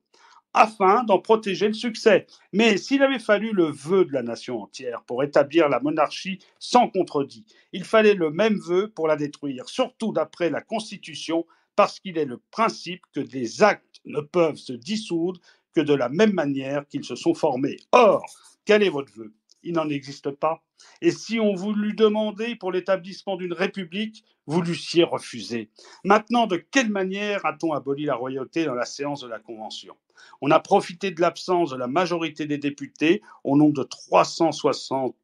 afin d'en protéger le succès. Mais s'il avait fallu le vœu de la nation entière pour établir la monarchie sans contredit, il fallait le même vœu pour la détruire, surtout d'après la Constitution, parce qu'il est le principe que des actes ne peuvent se dissoudre que de la même manière qu'ils se sont formés. Or, quel est votre vœu il n'en existe pas. Et si on vous l'eût demandé pour l'établissement d'une république, vous l'eussiez refusé. Maintenant, de quelle manière a-t-on aboli la royauté dans la séance de la Convention On a profité de l'absence de la majorité des députés, au nombre de 374,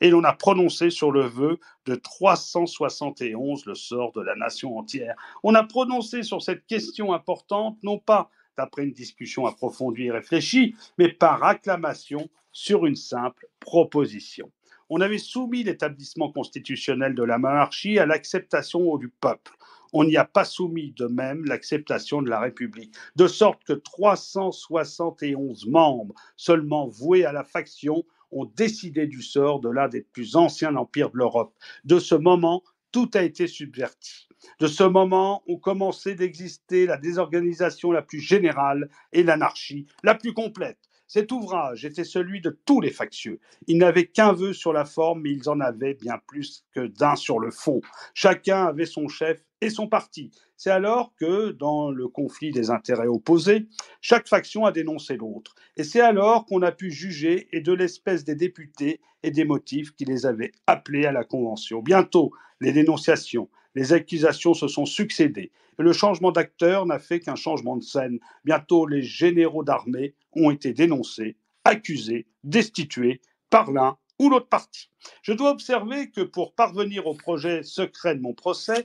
et l'on a prononcé sur le vœu de 371 le sort de la nation entière. On a prononcé sur cette question importante, non pas après une discussion approfondie et réfléchie, mais par acclamation sur une simple proposition. On avait soumis l'établissement constitutionnel de la monarchie à l'acceptation du peuple. On n'y a pas soumis de même l'acceptation de la République, de sorte que 371 membres seulement voués à la faction ont décidé du sort de l'un des plus anciens empires de l'Europe. De ce moment, tout a été subverti. De ce moment où commençait d'exister la désorganisation la plus générale et l'anarchie la plus complète, cet ouvrage était celui de tous les factieux. Ils n'avaient qu'un vœu sur la forme, mais ils en avaient bien plus que d'un sur le fond. Chacun avait son chef et son parti. C'est alors que, dans le conflit des intérêts opposés, chaque faction a dénoncé l'autre. Et c'est alors qu'on a pu juger et de l'espèce des députés et des motifs qui les avaient appelés à la Convention. Bientôt, les dénonciations, les accusations se sont succédées le changement d'acteur n'a fait qu'un changement de scène. Bientôt, les généraux d'armée ont été dénoncés, accusés, destitués par l'un ou l'autre parti. Je dois observer que pour parvenir au projet secret de mon procès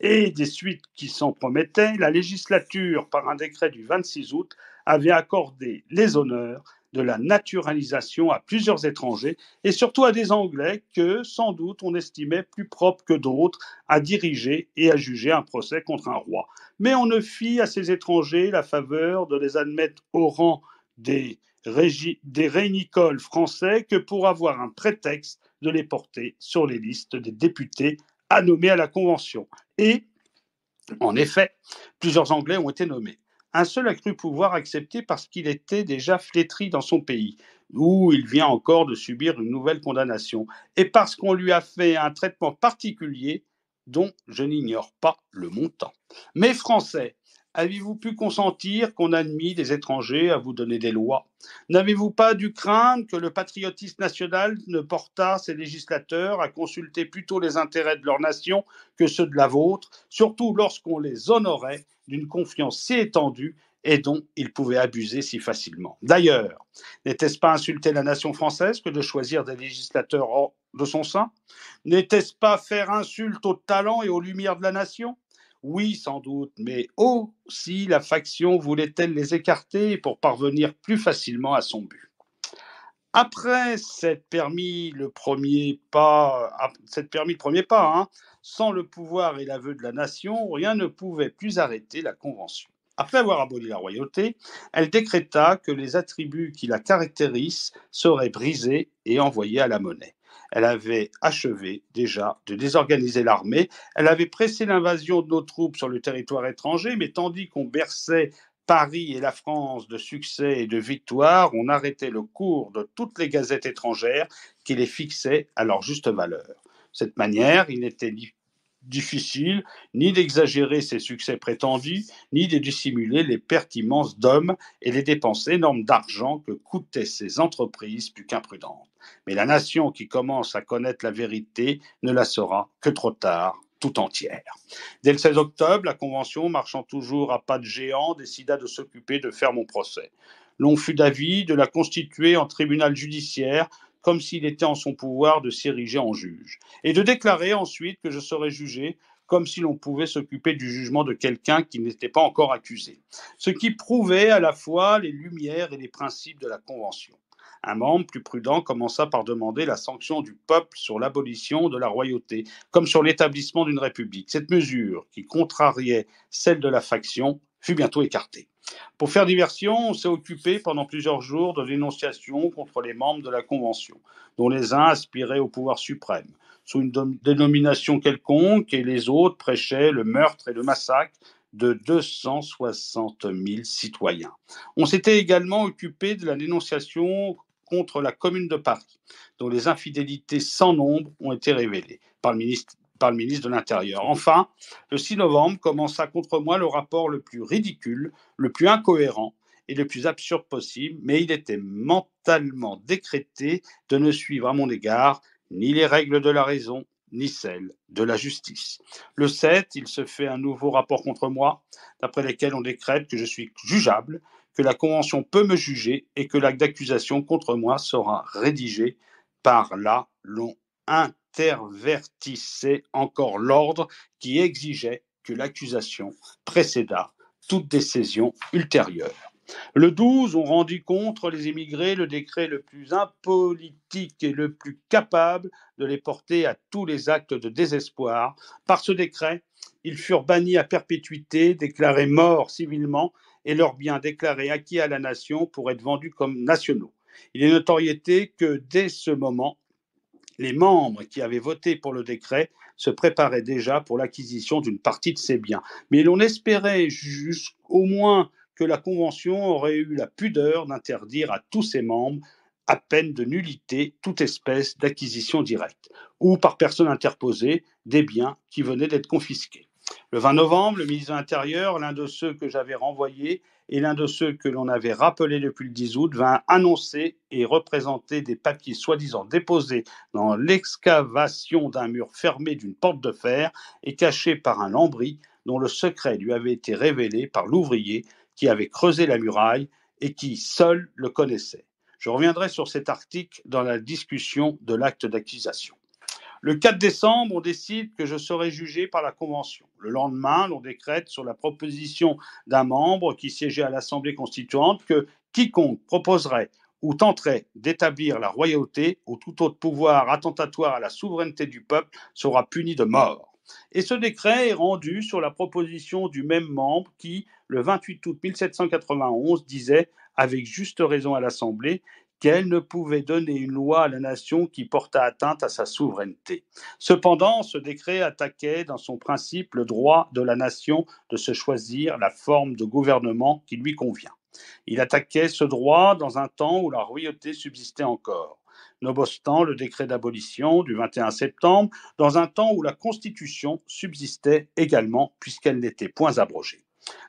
et des suites qui s'en promettaient, la législature, par un décret du 26 août, avait accordé les honneurs de la naturalisation à plusieurs étrangers et surtout à des Anglais que, sans doute, on estimait plus propres que d'autres à diriger et à juger un procès contre un roi. Mais on ne fit à ces étrangers la faveur de les admettre au rang des, réunicoles des français que pour avoir un prétexte de les porter sur les listes des députés à nommer à la Convention. Et, en effet, plusieurs Anglais ont été nommés un seul a cru pouvoir accepter parce qu'il était déjà flétri dans son pays, où il vient encore de subir une nouvelle condamnation, et parce qu'on lui a fait un traitement particulier dont je n'ignore pas le montant. Mais Français, Avez-vous pu consentir qu'on admît des étrangers à vous donner des lois N'avez-vous pas dû craindre que le patriotisme national ne portât ses législateurs à consulter plutôt les intérêts de leur nation que ceux de la vôtre, surtout lorsqu'on les honorait d'une confiance si étendue et dont ils pouvaient abuser si facilement D'ailleurs, n'était-ce pas insulter la nation française que de choisir des législateurs hors de son sein N'était-ce pas faire insulte aux talents et aux lumières de la nation oui, sans doute, mais aussi la faction voulait-elle les écarter pour parvenir plus facilement à son but. Après cette permis le premier pas, cette permis le premier pas, hein, sans le pouvoir et l'aveu de la nation, rien ne pouvait plus arrêter la Convention. Après avoir aboli la royauté, elle décréta que les attributs qui la caractérisent seraient brisés et envoyés à la monnaie. Elle avait achevé déjà de désorganiser l'armée. Elle avait pressé l'invasion de nos troupes sur le territoire étranger, mais tandis qu'on berçait Paris et la France de succès et de victoires, on arrêtait le cours de toutes les gazettes étrangères qui les fixaient à leur juste valeur. cette manière, il n'était ni difficile, ni d'exagérer ses succès prétendus, ni de dissimuler les pertes d'hommes et les dépenses énormes d'argent que coûtaient ces entreprises plus qu'imprudentes. Mais la nation qui commence à connaître la vérité ne la saura que trop tard tout entière. Dès le 16 octobre, la Convention, marchant toujours à pas de géant, décida de s'occuper de faire mon procès. L'on fut d'avis de la constituer en tribunal judiciaire comme s'il était en son pouvoir de s'ériger en juge, et de déclarer ensuite que je serais jugé comme si l'on pouvait s'occuper du jugement de quelqu'un qui n'était pas encore accusé, ce qui prouvait à la fois les lumières et les principes de la Convention. Un membre plus prudent commença par demander la sanction du peuple sur l'abolition de la royauté, comme sur l'établissement d'une république. Cette mesure, qui contrariait celle de la faction, fut bientôt écarté. Pour faire diversion, on s'est occupé pendant plusieurs jours de dénonciations contre les membres de la Convention, dont les uns aspiraient au pouvoir suprême, sous une dénomination quelconque, et les autres prêchaient le meurtre et le massacre de 260 000 citoyens. On s'était également occupé de la dénonciation contre la Commune de Paris, dont les infidélités sans nombre ont été révélées par le ministre par le ministre de l'Intérieur. Enfin, le 6 novembre commença contre moi le rapport le plus ridicule, le plus incohérent et le plus absurde possible, mais il était mentalement décrété de ne suivre à mon égard ni les règles de la raison, ni celles de la justice. Le 7, il se fait un nouveau rapport contre moi, d'après lequel on décrète que je suis jugeable, que la Convention peut me juger et que l'acte d'accusation contre moi sera rédigé par la longue. 1 intervertissait encore l'ordre qui exigeait que l'accusation précédât toute décision ultérieure. Le 12, on rendit contre les émigrés le décret le plus impolitique et le plus capable de les porter à tous les actes de désespoir. Par ce décret, ils furent bannis à perpétuité, déclarés morts civilement et leurs biens déclarés acquis à la nation pour être vendus comme nationaux. Il est notoriété que dès ce moment, les membres qui avaient voté pour le décret se préparaient déjà pour l'acquisition d'une partie de ces biens. Mais l'on espérait jusqu'au moins que la Convention aurait eu la pudeur d'interdire à tous ses membres à peine de nullité toute espèce d'acquisition directe ou par personne interposée des biens qui venaient d'être confisqués. Le 20 novembre, le ministre de l'Intérieur, l'un de ceux que j'avais renvoyés, et l'un de ceux que l'on avait rappelé depuis le 10 août vint annoncer et représenter des papiers soi-disant déposés dans l'excavation d'un mur fermé d'une porte de fer et caché par un lambris dont le secret lui avait été révélé par l'ouvrier qui avait creusé la muraille et qui seul le connaissait. Je reviendrai sur cet article dans la discussion de l'acte d'accusation. Le 4 décembre, on décide que je serai jugé par la Convention. Le lendemain, l'on décrète sur la proposition d'un membre qui siégeait à l'Assemblée constituante que quiconque proposerait ou tenterait d'établir la royauté ou tout autre pouvoir attentatoire à la souveraineté du peuple sera puni de mort. Et ce décret est rendu sur la proposition du même membre qui, le 28 août 1791, disait avec juste raison à l'Assemblée qu'elle ne pouvait donner une loi à la nation qui portât atteinte à sa souveraineté. Cependant, ce décret attaquait dans son principe le droit de la nation de se choisir la forme de gouvernement qui lui convient. Il attaquait ce droit dans un temps où la royauté subsistait encore. Nobostan, le décret d'abolition du 21 septembre, dans un temps où la Constitution subsistait également, puisqu'elle n'était point abrogée.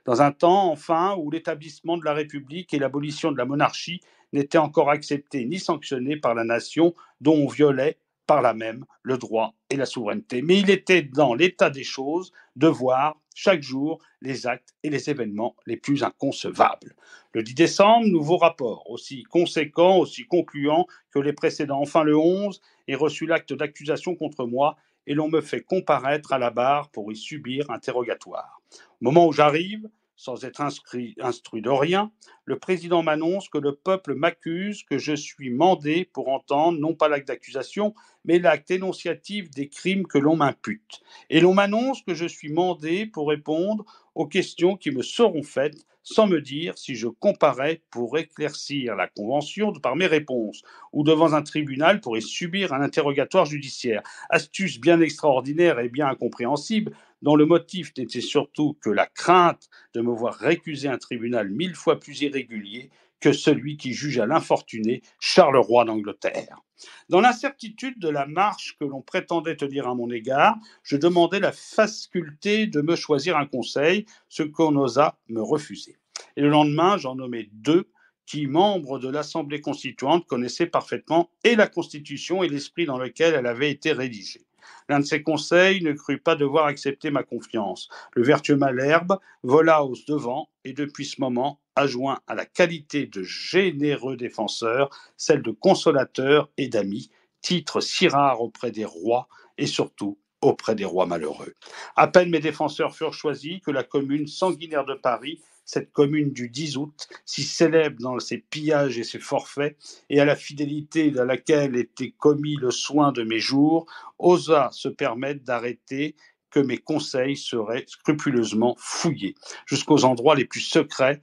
Dans un temps, enfin, où l'établissement de la République et l'abolition de la monarchie n'était encore accepté ni sanctionné par la nation dont on violait par là même le droit et la souveraineté. Mais il était dans l'état des choses de voir chaque jour les actes et les événements les plus inconcevables. Le 10 décembre, nouveau rapport, aussi conséquent, aussi concluant que les précédents. Enfin, le 11, est reçu l'acte d'accusation contre moi et l'on me fait comparaître à la barre pour y subir interrogatoire. Au moment où j'arrive, sans être instruit de rien, le président m'annonce que le peuple m'accuse, que je suis mandé pour entendre non pas l'acte d'accusation, mais l'acte énonciatif des crimes que l'on m'impute. Et l'on m'annonce que je suis mandé pour répondre aux questions qui me seront faites sans me dire si je comparais pour éclaircir la convention par mes réponses ou devant un tribunal pour y subir un interrogatoire judiciaire. Astuce bien extraordinaire et bien incompréhensible dont le motif n'était surtout que la crainte de me voir récuser un tribunal mille fois plus irrégulier que celui qui juge à l'infortuné roi d'Angleterre. Dans l'incertitude de la marche que l'on prétendait tenir à mon égard, je demandais la faculté de me choisir un conseil, ce qu'on osa me refuser. Et le lendemain, j'en nommai deux qui, membres de l'Assemblée constituante, connaissaient parfaitement et la Constitution et l'esprit dans lequel elle avait été rédigée. L'un de ses conseils ne crut pas devoir accepter ma confiance. Le vertueux Malherbe vola au devant et depuis ce moment adjoint à la qualité de généreux défenseur celle de consolateur et d'ami, titre si rare auprès des rois et surtout auprès des rois malheureux. À peine mes défenseurs furent choisis que la commune sanguinaire de Paris cette commune du 10 août, si célèbre dans ses pillages et ses forfaits, et à la fidélité à laquelle était commis le soin de mes jours, osa se permettre d'arrêter que mes conseils seraient scrupuleusement fouillés jusqu'aux endroits les plus secrets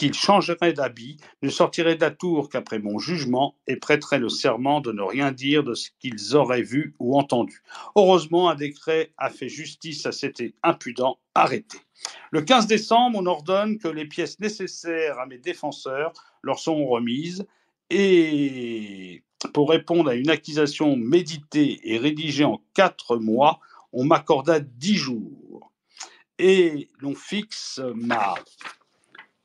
qu'il changerait d'habit, ne sortirait d'atour qu'après mon jugement et prêterait le serment de ne rien dire de ce qu'ils auraient vu ou entendu. Heureusement, un décret a fait justice à cet impudent arrêté. Le 15 décembre, on ordonne que les pièces nécessaires à mes défenseurs leur sont remises et pour répondre à une accusation méditée et rédigée en quatre mois, on m'accorda dix jours et l'on fixe ma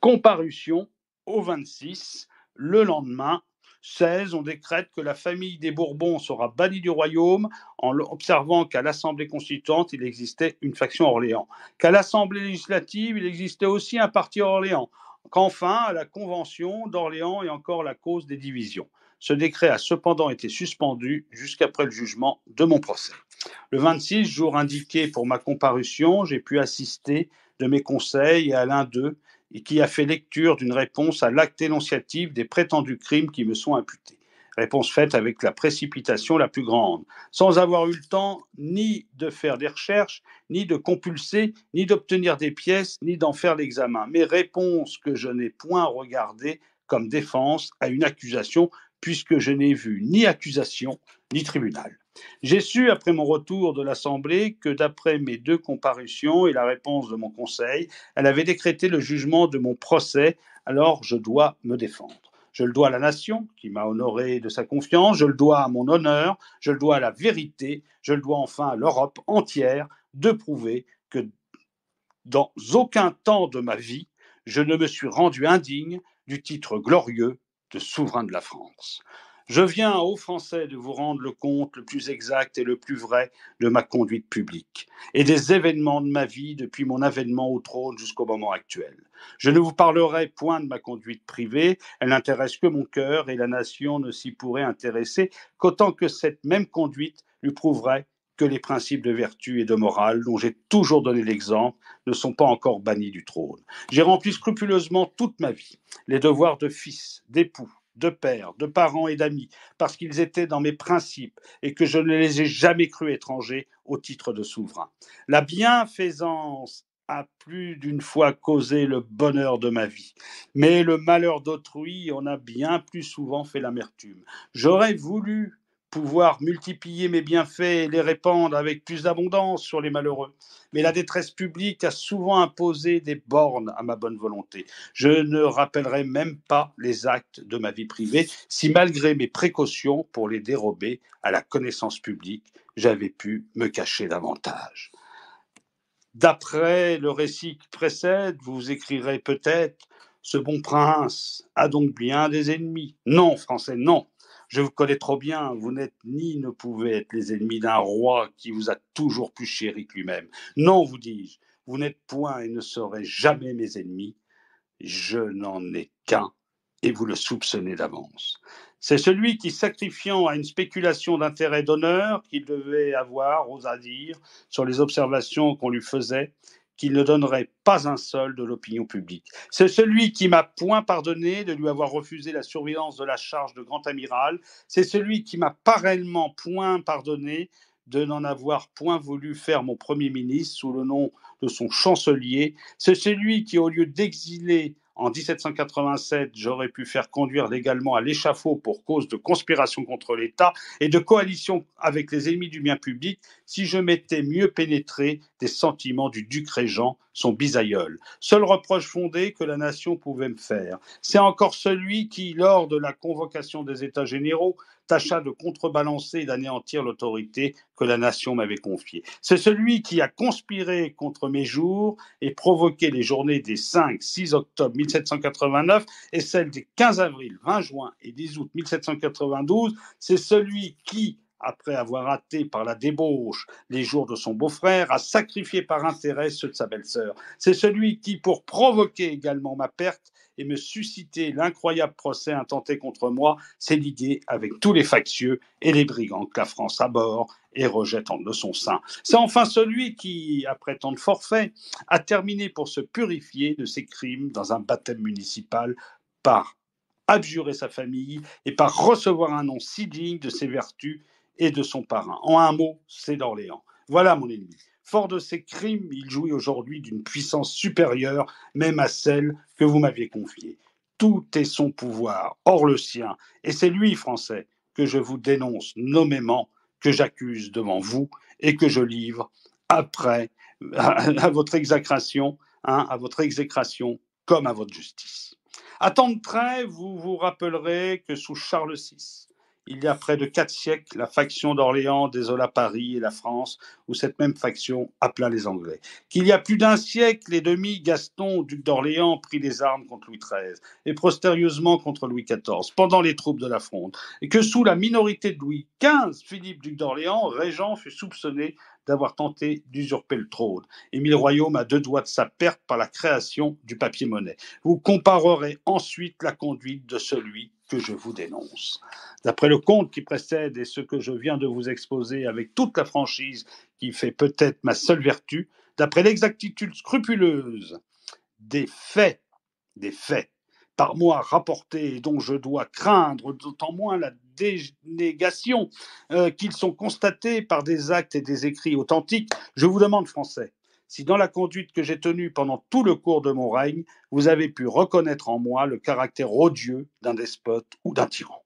Comparution au 26. Le lendemain, 16, on décrète que la famille des Bourbons sera bannie du royaume en observant qu'à l'Assemblée constituante, il existait une faction Orléans, qu'à l'Assemblée législative, il existait aussi un parti Orléans, qu'enfin, à la Convention d'Orléans est encore la cause des divisions. Ce décret a cependant été suspendu jusqu'après le jugement de mon procès. Le 26, jour indiqué pour ma comparution, j'ai pu assister de mes conseils à l'un d'eux, et qui a fait lecture d'une réponse à l'acte énonciatif des prétendus crimes qui me sont imputés. Réponse faite avec la précipitation la plus grande, sans avoir eu le temps ni de faire des recherches, ni de compulser, ni d'obtenir des pièces, ni d'en faire l'examen. Mais réponse que je n'ai point regardée comme défense à une accusation, puisque je n'ai vu ni accusation, ni tribunal. J'ai su, après mon retour de l'Assemblée, que d'après mes deux comparutions et la réponse de mon conseil, elle avait décrété le jugement de mon procès, alors je dois me défendre. Je le dois à la nation, qui m'a honoré de sa confiance, je le dois à mon honneur, je le dois à la vérité, je le dois enfin à l'Europe entière de prouver que dans aucun temps de ma vie, je ne me suis rendu indigne du titre glorieux de souverain de la France. Je viens, aux Français, de vous rendre le compte le plus exact et le plus vrai de ma conduite publique et des événements de ma vie depuis mon avènement au trône jusqu'au moment actuel. Je ne vous parlerai point de ma conduite privée, elle n'intéresse que mon cœur et la nation ne s'y pourrait intéresser qu'autant que cette même conduite lui prouverait que les principes de vertu et de morale dont j'ai toujours donné l'exemple ne sont pas encore bannis du trône. J'ai rempli scrupuleusement toute ma vie les devoirs de fils, d'époux, de père, de parents et d'amis, parce qu'ils étaient dans mes principes et que je ne les ai jamais crus étrangers au titre de souverain. La bienfaisance a plus d'une fois causé le bonheur de ma vie. Mais le malheur d'autrui en a bien plus souvent fait l'amertume. J'aurais voulu pouvoir multiplier mes bienfaits et les répandre avec plus d'abondance sur les malheureux. Mais la détresse publique a souvent imposé des bornes à ma bonne volonté. Je ne rappellerai même pas les actes de ma vie privée si, malgré mes précautions pour les dérober à la connaissance publique, j'avais pu me cacher davantage. D'après le récit qui précède, vous écrirez peut-être Ce bon prince a donc bien des ennemis. Non, Français, non. Je vous connais trop bien, vous n'êtes ni ne pouvez être les ennemis d'un roi qui vous a toujours plus chéri que lui-même. Non, vous dis-je, vous n'êtes point et ne serez jamais mes ennemis. Je n'en ai qu'un, et vous le soupçonnez d'avance. C'est celui qui, sacrifiant à une spéculation d'intérêt d'honneur qu'il devait avoir, osa dire, sur les observations qu'on lui faisait, qu'il ne donnerait pas un seul de l'opinion publique. C'est celui qui m'a point pardonné de lui avoir refusé la surveillance de la charge de grand amiral. C'est celui qui m'a parallèlement point pardonné de n'en avoir point voulu faire mon Premier ministre sous le nom de son chancelier. C'est celui qui, au lieu d'exiler en 1787, j'aurais pu faire conduire légalement à l'échafaud pour cause de conspiration contre l'État et de coalition avec les ennemis du bien public si je m'étais mieux pénétré des sentiments du duc régent, son bisaïeul. Seul reproche fondé que la nation pouvait me faire, c'est encore celui qui, lors de la convocation des États généraux, tâcha de contrebalancer et d'anéantir l'autorité que la nation m'avait confiée. C'est celui qui a conspiré contre mes jours et provoqué les journées des 5, 6 octobre 1789 et celles des 15 avril, 20 juin et 10 août 1792. C'est celui qui, après avoir raté par la débauche les jours de son beau-frère, a sacrifié par intérêt ceux de sa belle-sœur. C'est celui qui, pour provoquer également ma perte, et me susciter l'incroyable procès intenté contre moi, c'est l'idée avec tous les factieux et les brigands que la France aborde et rejette en de son sein. C'est enfin celui qui, après tant de forfaits, a terminé pour se purifier de ses crimes dans un baptême municipal par abjurer sa famille et par recevoir un nom si digne de ses vertus et de son parrain. En un mot, c'est d'Orléans. Voilà mon ennemi. Fort de ses crimes, il jouit aujourd'hui d'une puissance supérieure, même à celle que vous m'aviez confiée. Tout est son pouvoir, hors le sien, et c'est lui, Français, que je vous dénonce nommément, que j'accuse devant vous et que je livre après à, votre exécration, hein, à votre exécration comme à votre justice. À temps de trait, vous vous rappellerez que sous Charles VI, il y a près de quatre siècles, la faction d'Orléans désola Paris et la France, où cette même faction appela les Anglais. Qu'il y a plus d'un siècle les demi, Gaston, duc d'Orléans, prit les armes contre Louis XIII et postérieurement contre Louis XIV, pendant les troupes de la Fronde, et que sous la minorité de Louis XV, Philippe, duc d'Orléans, régent, fut soupçonné d'avoir tenté d'usurper le trône et le royaume à deux doigts de sa perte par la création du papier-monnaie. Vous comparerez ensuite la conduite de celui que je vous dénonce. D'après le compte qui précède et ce que je viens de vous exposer avec toute la franchise qui fait peut-être ma seule vertu, d'après l'exactitude scrupuleuse des faits, des faits par moi rapportés et dont je dois craindre d'autant moins la dénégation euh, qu'ils sont constatés par des actes et des écrits authentiques, je vous demande, Français, si dans la conduite que j'ai tenue pendant tout le cours de mon règne, vous avez pu reconnaître en moi le caractère odieux d'un despote ou d'un tyran.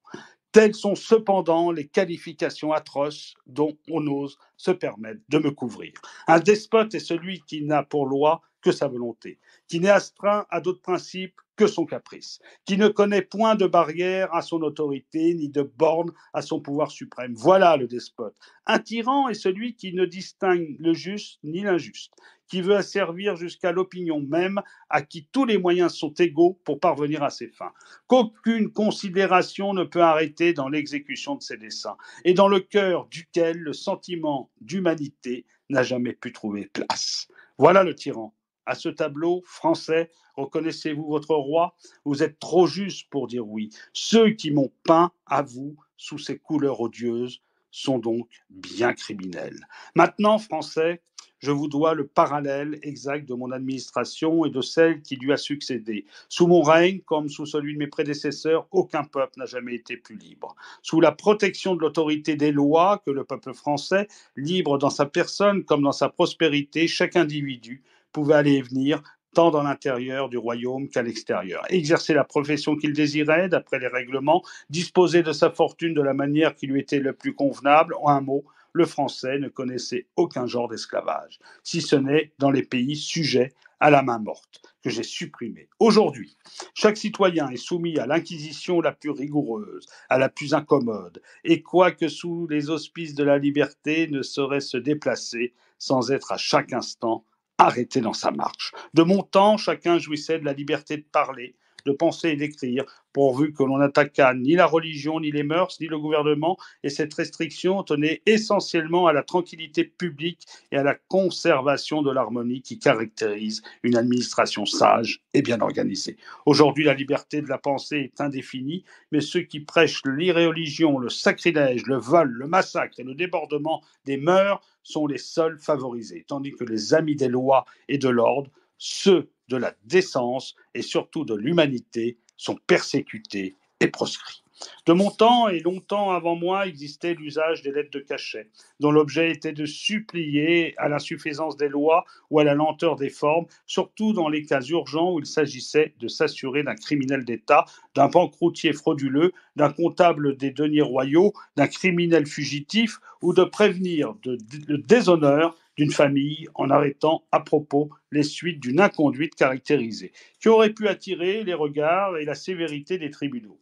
Telles sont cependant les qualifications atroces dont on ose se permettre de me couvrir. Un despote est celui qui n'a pour loi que sa volonté, qui n'est astreint à d'autres principes que son caprice, qui ne connaît point de barrière à son autorité ni de borne à son pouvoir suprême. Voilà le despote. Un tyran est celui qui ne distingue le juste ni l'injuste, qui veut asservir jusqu'à l'opinion même, à qui tous les moyens sont égaux pour parvenir à ses fins, qu'aucune considération ne peut arrêter dans l'exécution de ses desseins, et dans le cœur duquel le sentiment d'humanité n'a jamais pu trouver place. Voilà le tyran à ce tableau français Reconnaissez-vous votre roi Vous êtes trop juste pour dire oui. Ceux qui m'ont peint à vous sous ces couleurs odieuses sont donc bien criminels. Maintenant, Français, je vous dois le parallèle exact de mon administration et de celle qui lui a succédé. Sous mon règne, comme sous celui de mes prédécesseurs, aucun peuple n'a jamais été plus libre. Sous la protection de l'autorité des lois que le peuple français, libre dans sa personne comme dans sa prospérité, chaque individu pouvait aller et venir tant dans l'intérieur du royaume qu'à l'extérieur, exercer la profession qu'il désirait d'après les règlements, disposer de sa fortune de la manière qui lui était le plus convenable, en un mot, le français ne connaissait aucun genre d'esclavage, si ce n'est dans les pays sujets à la main morte, que j'ai supprimé. Aujourd'hui, chaque citoyen est soumis à l'inquisition la plus rigoureuse, à la plus incommode, et quoique sous les auspices de la liberté ne saurait se déplacer sans être à chaque instant arrêté dans sa marche. De mon temps, chacun jouissait de la liberté de parler, de penser et d'écrire, pourvu que l'on n'attaquât ni la religion, ni les mœurs, ni le gouvernement, et cette restriction tenait essentiellement à la tranquillité publique et à la conservation de l'harmonie qui caractérise une administration sage et bien organisée. Aujourd'hui, la liberté de la pensée est indéfinie, mais ceux qui prêchent l'irréligion, le sacrilège, le vol, le massacre et le débordement des mœurs sont les seuls favorisés, tandis que les amis des lois et de l'ordre ceux de la décence et surtout de l'humanité sont persécutés et proscrits. De mon temps et longtemps avant moi existait l'usage des lettres de cachet, dont l'objet était de supplier à l'insuffisance des lois ou à la lenteur des formes, surtout dans les cas urgents où il s'agissait de s'assurer d'un criminel d'État, d'un banqueroutier frauduleux, d'un comptable des deniers royaux, d'un criminel fugitif ou de prévenir de, de déshonneur d'une famille en arrêtant à propos les suites d'une inconduite caractérisée, qui aurait pu attirer les regards et la sévérité des tribunaux.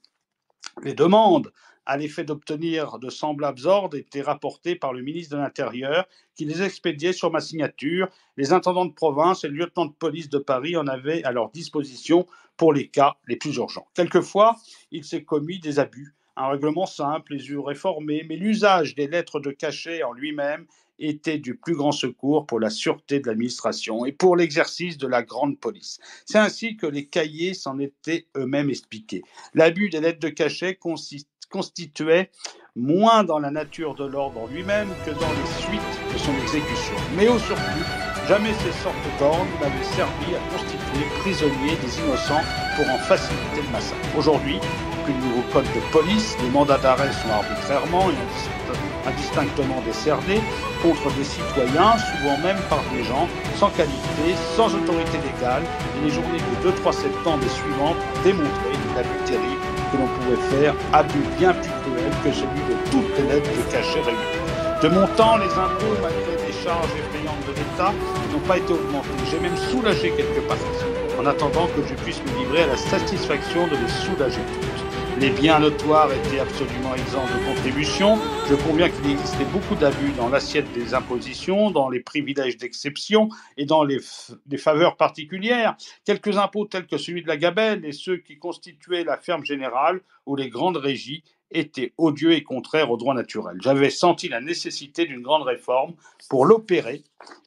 Les demandes à l'effet d'obtenir de semblables ordres étaient rapportées par le ministre de l'Intérieur, qui les expédiait sur ma signature. Les intendants de province et le lieutenant de police de Paris en avaient à leur disposition pour les cas les plus urgents. Quelquefois, il s'est commis des abus. Un règlement simple, les eut réformés, mais l'usage des lettres de cachet en lui-même était du plus grand secours pour la sûreté de l'administration et pour l'exercice de la grande police. C'est ainsi que les cahiers s'en étaient eux-mêmes expliqués. L'abus des lettres de cachet constituait moins dans la nature de l'ordre lui-même que dans les suites de son exécution. Mais au surplus, jamais ces sortes d'ordres n'avaient servi à constituer prisonniers des innocents pour en faciliter le massacre. Aujourd'hui, plus de nouveau code de police, les mandats d'arrêt sont arbitrairement et indistinctement décernés contre des citoyens, souvent même par des gens sans qualité, sans autorité légale. Et les journées de 2-3 septembre et suivantes démontraient l'abus terrible que l'on pouvait faire, abus bien plus cruel que celui de toutes les lettres de cachet réunies. De mon temps, les impôts, malgré les charges effrayantes de l'État, n'ont pas été augmentés. J'ai même soulagé quelques parties, en attendant que je puisse me livrer à la satisfaction de les soulager toutes les biens notoires étaient absolument exempts de contribution. Je conviens qu'il existait beaucoup d'abus dans l'assiette des impositions, dans les privilèges d'exception et dans les, faveurs particulières. Quelques impôts tels que celui de la gabelle et ceux qui constituaient la ferme générale ou les grandes régies étaient odieux et contraires au droit naturel. J'avais senti la nécessité d'une grande réforme. Pour l'opérer,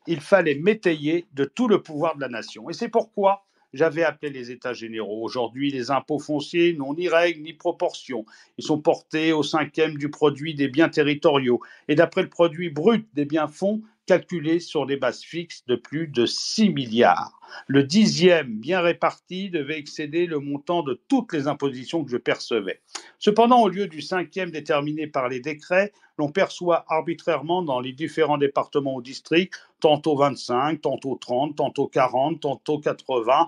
il fallait m'étayer de tout le pouvoir de la nation. Et c'est pourquoi j'avais appelé les États généraux. Aujourd'hui, les impôts fonciers n'ont ni règles ni proportions. Ils sont portés au cinquième du produit des biens territoriaux. Et d'après le produit brut des biens fonds, calculé sur des bases fixes de plus de 6 milliards. Le dixième, bien réparti, devait excéder le montant de toutes les impositions que je percevais. Cependant, au lieu du cinquième déterminé par les décrets, l'on perçoit arbitrairement dans les différents départements ou districts tantôt 25, tantôt 30, tantôt 40, tantôt 80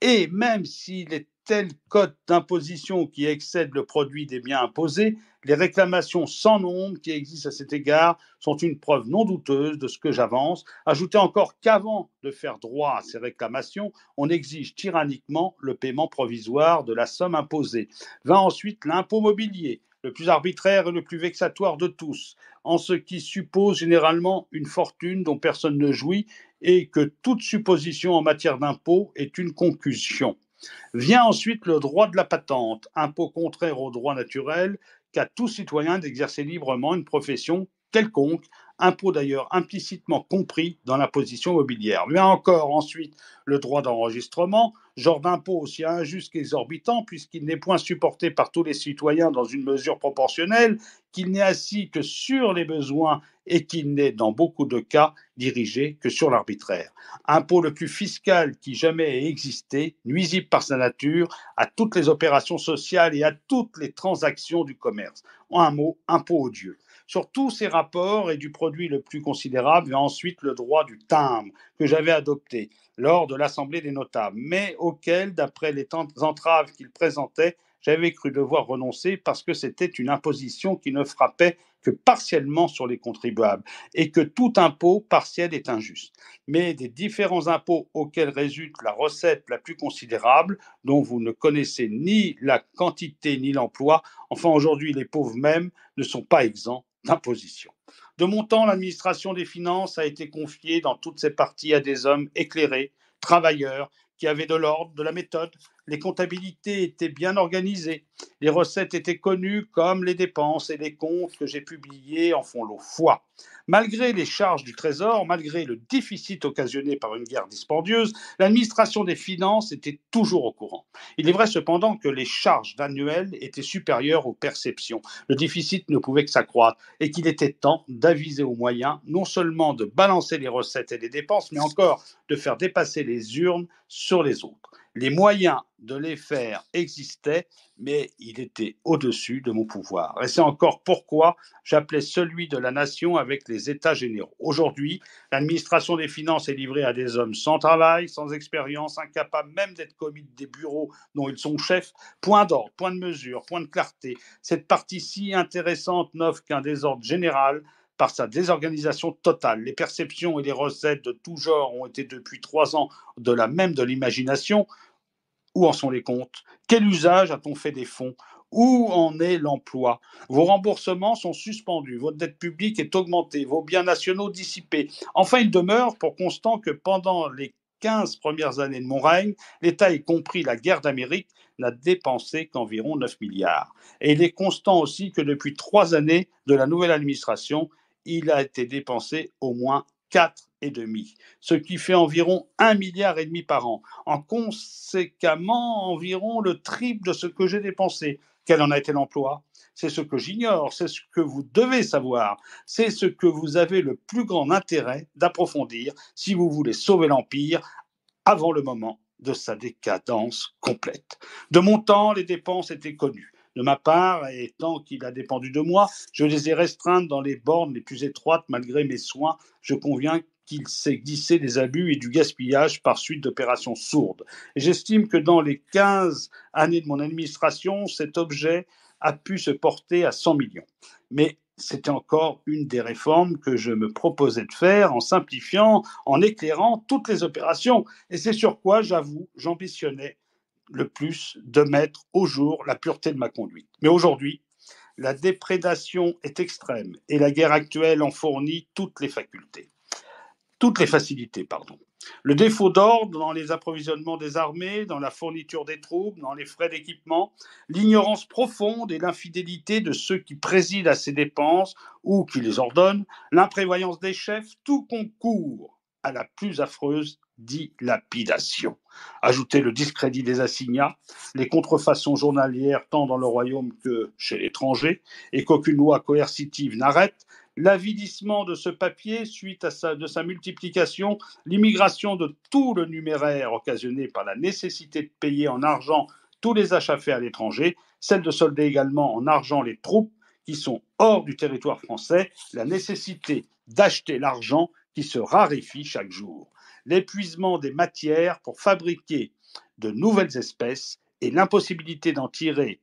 Et même si les tels codes d'imposition qui excèdent le produit des biens imposés les réclamations sans nombre qui existent à cet égard sont une preuve non douteuse de ce que j'avance. Ajoutez encore qu'avant de faire droit à ces réclamations, on exige tyranniquement le paiement provisoire de la somme imposée. Va ensuite l'impôt mobilier, le plus arbitraire et le plus vexatoire de tous, en ce qui suppose généralement une fortune dont personne ne jouit et que toute supposition en matière d'impôt est une concussion. Vient ensuite le droit de la patente, impôt contraire au droit naturel qu'a tout citoyen d'exercer librement une profession quelconque, impôt d'ailleurs implicitement compris dans la position mobilière. Vient encore ensuite le droit d'enregistrement, genre d'impôt aussi injuste qu'exorbitant, puisqu'il n'est point supporté par tous les citoyens dans une mesure proportionnelle, qu'il n'est assis que sur les besoins et qu'il n'est, dans beaucoup de cas, dirigé que sur l'arbitraire. Impôt le plus fiscal qui jamais ait existé, nuisible par sa nature à toutes les opérations sociales et à toutes les transactions du commerce. En un mot, impôt odieux. Sur tous ces rapports et du produit le plus considérable, il ensuite le droit du timbre que j'avais adopté lors de l'Assemblée des notables, mais auquel, d'après les entraves qu'il présentait, j'avais cru devoir renoncer parce que c'était une imposition qui ne frappait que partiellement sur les contribuables et que tout impôt partiel est injuste. Mais des différents impôts auxquels résulte la recette la plus considérable, dont vous ne connaissez ni la quantité ni l'emploi, enfin aujourd'hui les pauvres mêmes ne sont pas exempts d'imposition. De mon temps, l'administration des finances a été confiée dans toutes ses parties à des hommes éclairés, travailleurs, qui avaient de l'ordre, de la méthode, les comptabilités étaient bien organisées, les recettes étaient connues comme les dépenses et les comptes que j'ai publiés en font l'eau foi. Malgré les charges du Trésor, malgré le déficit occasionné par une guerre dispendieuse, l'administration des finances était toujours au courant. Il est vrai cependant que les charges annuelles étaient supérieures aux perceptions. Le déficit ne pouvait que s'accroître et qu'il était temps d'aviser aux moyens non seulement de balancer les recettes et les dépenses, mais encore de faire dépasser les urnes sur les autres. Les moyens de les faire existaient, mais il était au-dessus de mon pouvoir. Et c'est encore pourquoi j'appelais celui de la nation avec les États généraux. Aujourd'hui, l'administration des finances est livrée à des hommes sans travail, sans expérience, incapables même d'être commis des bureaux dont ils sont chefs. Point d'ordre, point de mesure, point de clarté. Cette partie si intéressante n'offre qu'un désordre général par sa désorganisation totale. Les perceptions et les recettes de tout genre ont été depuis trois ans de la même de l'imagination. Où en sont les comptes Quel usage a-t-on fait des fonds où en est l'emploi Vos remboursements sont suspendus, votre dette publique est augmentée, vos biens nationaux dissipés. Enfin, il demeure pour constant que pendant les 15 premières années de mon règne, l'État, y compris la guerre d'Amérique, n'a dépensé qu'environ 9 milliards. Et il est constant aussi que depuis trois années de la nouvelle administration, il a été dépensé au moins 4,5, ce qui fait environ 1,5 milliard et demi par an. En conséquemment, environ le triple de ce que j'ai dépensé. Quel en a été l'emploi C'est ce que j'ignore, c'est ce que vous devez savoir, c'est ce que vous avez le plus grand intérêt d'approfondir si vous voulez sauver l'Empire avant le moment de sa décadence complète. De mon temps, les dépenses étaient connues de ma part, et tant qu'il a dépendu de moi, je les ai restreintes dans les bornes les plus étroites malgré mes soins. Je conviens qu'il s'est glissé des abus et du gaspillage par suite d'opérations sourdes. j'estime que dans les 15 années de mon administration, cet objet a pu se porter à 100 millions. Mais c'était encore une des réformes que je me proposais de faire en simplifiant, en éclairant toutes les opérations. Et c'est sur quoi, j'avoue, j'ambitionnais le plus de mettre au jour la pureté de ma conduite. Mais aujourd'hui, la déprédation est extrême et la guerre actuelle en fournit toutes les facultés, toutes les facilités, pardon. Le défaut d'ordre dans les approvisionnements des armées, dans la fourniture des troupes, dans les frais d'équipement, l'ignorance profonde et l'infidélité de ceux qui président à ces dépenses ou qui les ordonnent, l'imprévoyance des chefs, tout concourt à la plus affreuse dilapidation. Ajoutez le discrédit des assignats, les contrefaçons journalières tant dans le royaume que chez l'étranger, et qu'aucune loi coercitive n'arrête, l'avidissement de ce papier suite à sa, de sa multiplication, l'immigration de tout le numéraire occasionné par la nécessité de payer en argent tous les achats faits à l'étranger, celle de solder également en argent les troupes qui sont hors du territoire français, la nécessité d'acheter l'argent qui se raréfie chaque jour, l'épuisement des matières pour fabriquer de nouvelles espèces et l'impossibilité d'en tirer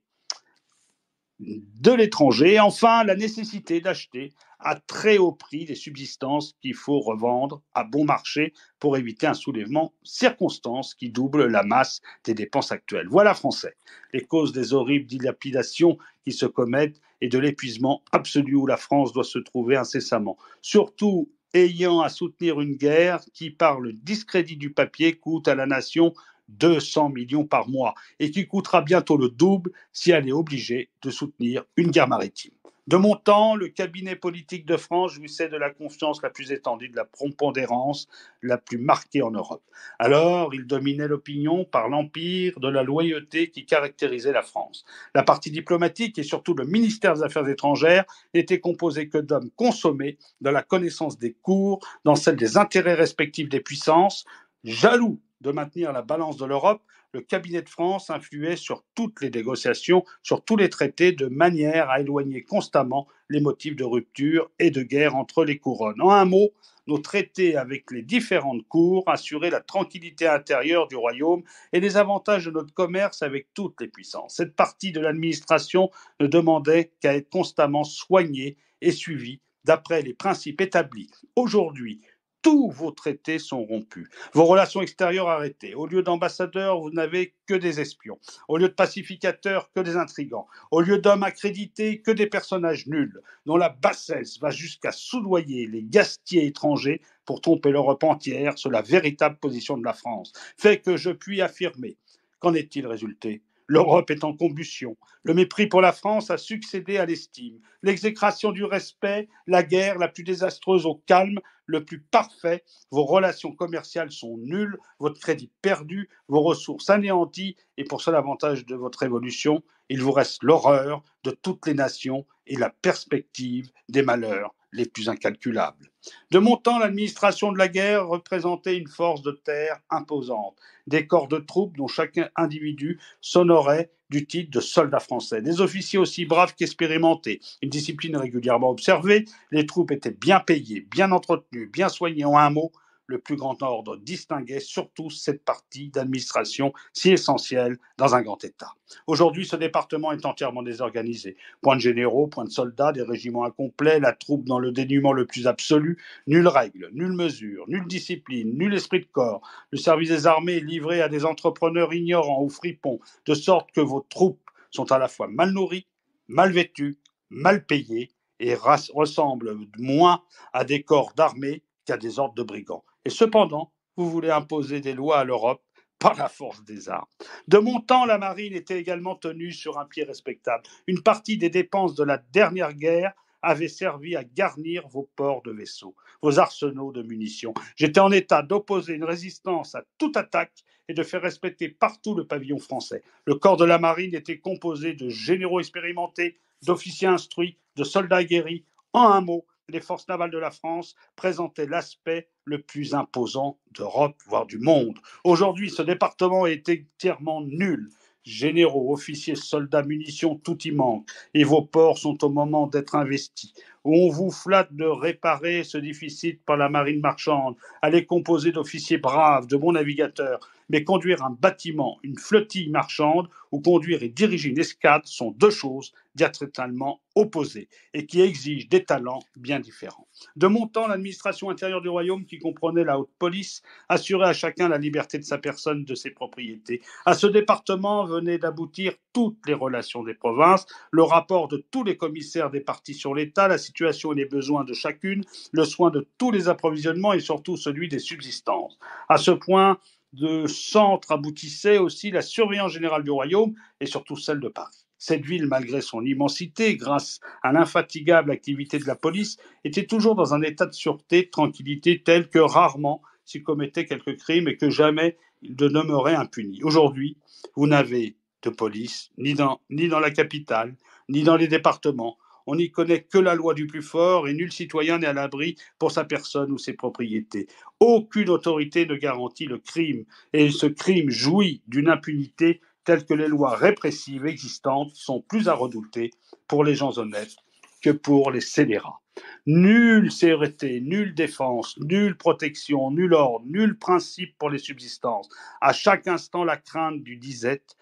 de l'étranger, et enfin la nécessité d'acheter à très haut prix des subsistances qu'il faut revendre à bon marché pour éviter un soulèvement circonstance qui double la masse des dépenses actuelles. Voilà français, les causes des horribles dilapidations qui se commettent et de l'épuisement absolu où la France doit se trouver incessamment. Surtout ayant à soutenir une guerre qui, par le discrédit du papier, coûte à la nation 200 millions par mois et qui coûtera bientôt le double si elle est obligée de soutenir une guerre maritime. De mon temps, le cabinet politique de France jouissait de la confiance la plus étendue, de la propondérance la plus marquée en Europe. Alors, il dominait l'opinion par l'empire de la loyauté qui caractérisait la France. La partie diplomatique et surtout le ministère des Affaires étrangères n'était composés que d'hommes consommés dans la connaissance des cours, dans celle des intérêts respectifs des puissances, jaloux de maintenir la balance de l'Europe, le cabinet de France influait sur toutes les négociations, sur tous les traités, de manière à éloigner constamment les motifs de rupture et de guerre entre les couronnes. En un mot, nos traités avec les différentes cours assuraient la tranquillité intérieure du royaume et les avantages de notre commerce avec toutes les puissances. Cette partie de l'administration ne demandait qu'à être constamment soignée et suivie d'après les principes établis. Aujourd'hui, tous vos traités sont rompus, vos relations extérieures arrêtées. Au lieu d'ambassadeurs, vous n'avez que des espions. Au lieu de pacificateurs, que des intrigants. Au lieu d'hommes accrédités, que des personnages nuls, dont la bassesse va jusqu'à soudoyer les gastiers étrangers pour tromper l'Europe entière sur la véritable position de la France. Fait que je puis affirmer, qu'en est-il résulté L'Europe est en combustion. Le mépris pour la France a succédé à l'estime. L'exécration du respect, la guerre la plus désastreuse au calme, le plus parfait. Vos relations commerciales sont nulles, votre crédit perdu, vos ressources anéanties. Et pour seul avantage de votre évolution, il vous reste l'horreur de toutes les nations et la perspective des malheurs les plus incalculables. De mon temps, l'administration de la guerre représentait une force de terre imposante, des corps de troupes dont chacun individu s'honorait du titre de soldat français. Des officiers aussi braves qu'expérimentés, une discipline régulièrement observée, les troupes étaient bien payées, bien entretenues, bien soignées, en un mot, le plus grand ordre distinguait surtout cette partie d'administration si essentielle dans un grand État. Aujourd'hui, ce département est entièrement désorganisé. Point de généraux, point de soldats, des régiments incomplets, la troupe dans le dénuement le plus absolu, nulle règle, nulle mesure, nulle discipline, nul esprit de corps. Le service des armées est livré à des entrepreneurs ignorants ou fripons, de sorte que vos troupes sont à la fois mal nourries, mal vêtues, mal payées et ressemblent moins à des corps d'armée qu'à des ordres de brigands. Et cependant, vous voulez imposer des lois à l'Europe par la force des armes. De mon temps, la marine était également tenue sur un pied respectable. Une partie des dépenses de la dernière guerre avait servi à garnir vos ports de vaisseaux, vos arsenaux de munitions. J'étais en état d'opposer une résistance à toute attaque et de faire respecter partout le pavillon français. Le corps de la marine était composé de généraux expérimentés, d'officiers instruits, de soldats guéris. En un mot, les forces navales de la France présentaient l'aspect le plus imposant d'Europe, voire du monde. Aujourd'hui, ce département est entièrement nul. Généraux, officiers, soldats, munitions, tout y manque, et vos ports sont au moment d'être investis. On vous flatte de réparer ce déficit par la marine marchande. est composée d'officiers braves, de bons navigateurs, mais conduire un bâtiment, une flottille marchande ou conduire et diriger une escadre sont deux choses diatrétalement opposées et qui exigent des talents bien différents. De mon temps, l'administration intérieure du royaume, qui comprenait la haute police, assurait à chacun la liberté de sa personne, de ses propriétés. À ce département venaient d'aboutir toutes les relations des provinces, le rapport de tous les commissaires des partis sur l'État, la situation et les besoins de chacune, le soin de tous les approvisionnements et surtout celui des subsistances. À ce point, de centre aboutissait aussi la surveillance générale du royaume et surtout celle de Paris. Cette ville, malgré son immensité, grâce à l'infatigable activité de la police, était toujours dans un état de sûreté, de tranquillité tel que rarement s'il commettait quelques crimes et que jamais il ne demeurait impuni. Aujourd'hui, vous n'avez de police ni dans, ni dans la capitale, ni dans les départements, on n'y connaît que la loi du plus fort et nul citoyen n'est à l'abri pour sa personne ou ses propriétés. Aucune autorité ne garantit le crime et ce crime jouit d'une impunité telle que les lois répressives existantes sont plus à redouter pour les gens honnêtes que pour les scélérats. Nulle sécurité, nulle défense, nulle protection, nul ordre, nul principe pour les subsistances. À chaque instant, la crainte du disette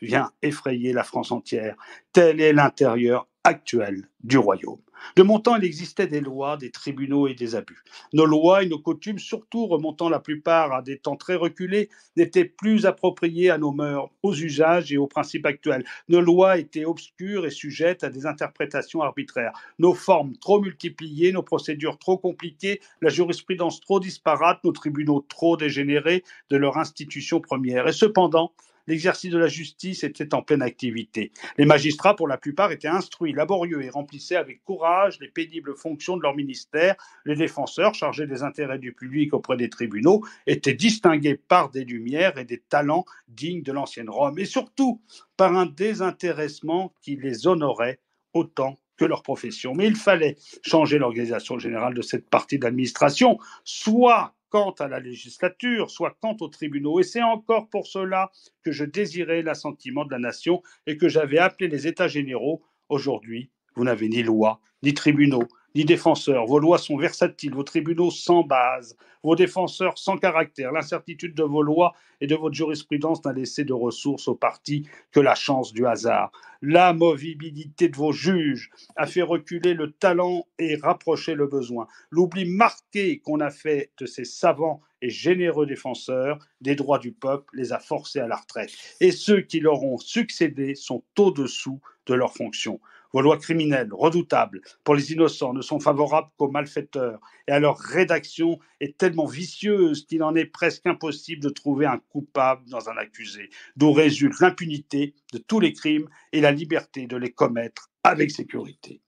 vient effrayer la France entière. Tel est l'intérieur actuelle du royaume. De mon temps, il existait des lois, des tribunaux et des abus. Nos lois et nos coutumes, surtout remontant la plupart à des temps très reculés, n'étaient plus appropriées à nos mœurs, aux usages et aux principes actuels. Nos lois étaient obscures et sujettes à des interprétations arbitraires. Nos formes trop multipliées, nos procédures trop compliquées, la jurisprudence trop disparate, nos tribunaux trop dégénérés de leur institution première. Et cependant, l'exercice de la justice était en pleine activité. Les magistrats, pour la plupart, étaient instruits, laborieux et remplissaient avec courage les pénibles fonctions de leur ministère. Les défenseurs, chargés des intérêts du public auprès des tribunaux, étaient distingués par des lumières et des talents dignes de l'ancienne Rome, et surtout par un désintéressement qui les honorait autant que leur profession. Mais il fallait changer l'organisation générale de cette partie d'administration, soit quant à la législature, soit quant aux tribunaux. Et c'est encore pour cela que je désirais l'assentiment de la nation et que j'avais appelé les États généraux. Aujourd'hui, vous n'avez ni loi, ni tribunaux, ni défenseurs. Vos lois sont versatiles, vos tribunaux sans base, vos défenseurs sans caractère. L'incertitude de vos lois et de votre jurisprudence n'a laissé de ressources aux partis que la chance du hasard. L'amovibilité de vos juges a fait reculer le talent et rapprocher le besoin. L'oubli marqué qu'on a fait de ces savants et généreux défenseurs des droits du peuple les a forcés à la retraite. Et ceux qui leur ont succédé sont au-dessous de leurs fonctions. Vos lois criminelles, redoutables pour les innocents, ne sont favorables qu'aux malfaiteurs et à leur rédaction est tellement vicieuse qu'il en est presque impossible de trouver un coupable dans un accusé, d'où résulte l'impunité de tous les crimes et la liberté de les commettre avec sécurité.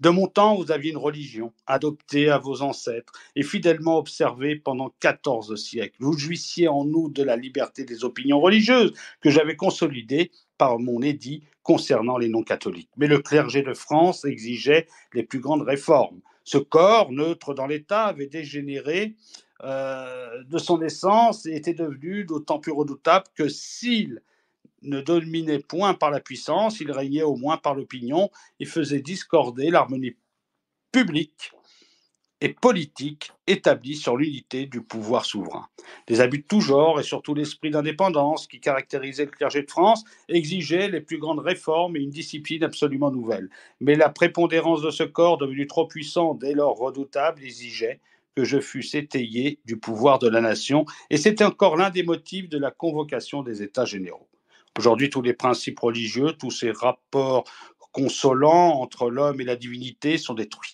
De mon temps, vous aviez une religion adoptée à vos ancêtres et fidèlement observée pendant 14 siècles. Vous jouissiez en nous de la liberté des opinions religieuses que j'avais consolidée par mon édit concernant les non-catholiques. Mais le clergé de France exigeait les plus grandes réformes. Ce corps, neutre dans l'État, avait dégénéré euh, de son essence et était devenu d'autant plus redoutable que s'il ne dominait point par la puissance, il régnait au moins par l'opinion et faisait discorder l'harmonie publique et politique établie sur l'unité du pouvoir souverain. Des abus de tout genre et surtout l'esprit d'indépendance qui caractérisait le clergé de France exigeaient les plus grandes réformes et une discipline absolument nouvelle. Mais la prépondérance de ce corps, devenu trop puissant dès lors redoutable, exigeait que je fusse étayé du pouvoir de la nation, et c'était encore l'un des motifs de la convocation des États généraux. Aujourd'hui, tous les principes religieux, tous ces rapports consolants entre l'homme et la divinité sont détruits.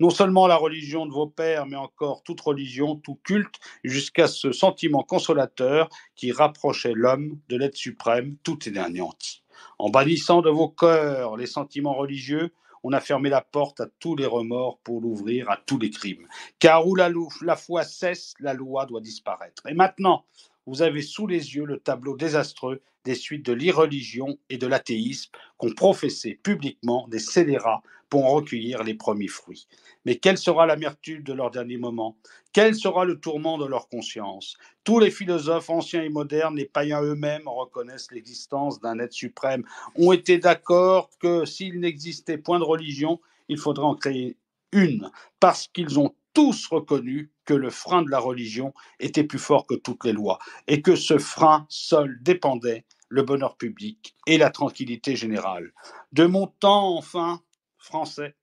Non seulement la religion de vos pères, mais encore toute religion, tout culte, jusqu'à ce sentiment consolateur qui rapprochait l'homme de l'être suprême, tout est anéanti. En bannissant de vos cœurs les sentiments religieux, on a fermé la porte à tous les remords pour l'ouvrir à tous les crimes. Car où la, la foi cesse, la loi doit disparaître. Et maintenant, vous avez sous les yeux le tableau désastreux des suites de l'irreligion et de l'athéisme qu'ont professé publiquement des scélérats pour en recueillir les premiers fruits. Mais quelle sera l'amertume de leur dernier moment Quel sera le tourment de leur conscience Tous les philosophes anciens et modernes, les païens eux-mêmes, reconnaissent l'existence d'un être suprême, ont été d'accord que s'il n'existait point de religion, il faudrait en créer une, parce qu'ils ont tous reconnu que le frein de la religion était plus fort que toutes les lois, et que ce frein seul dépendait le bonheur public et la tranquillité générale. De mon temps, enfin, français.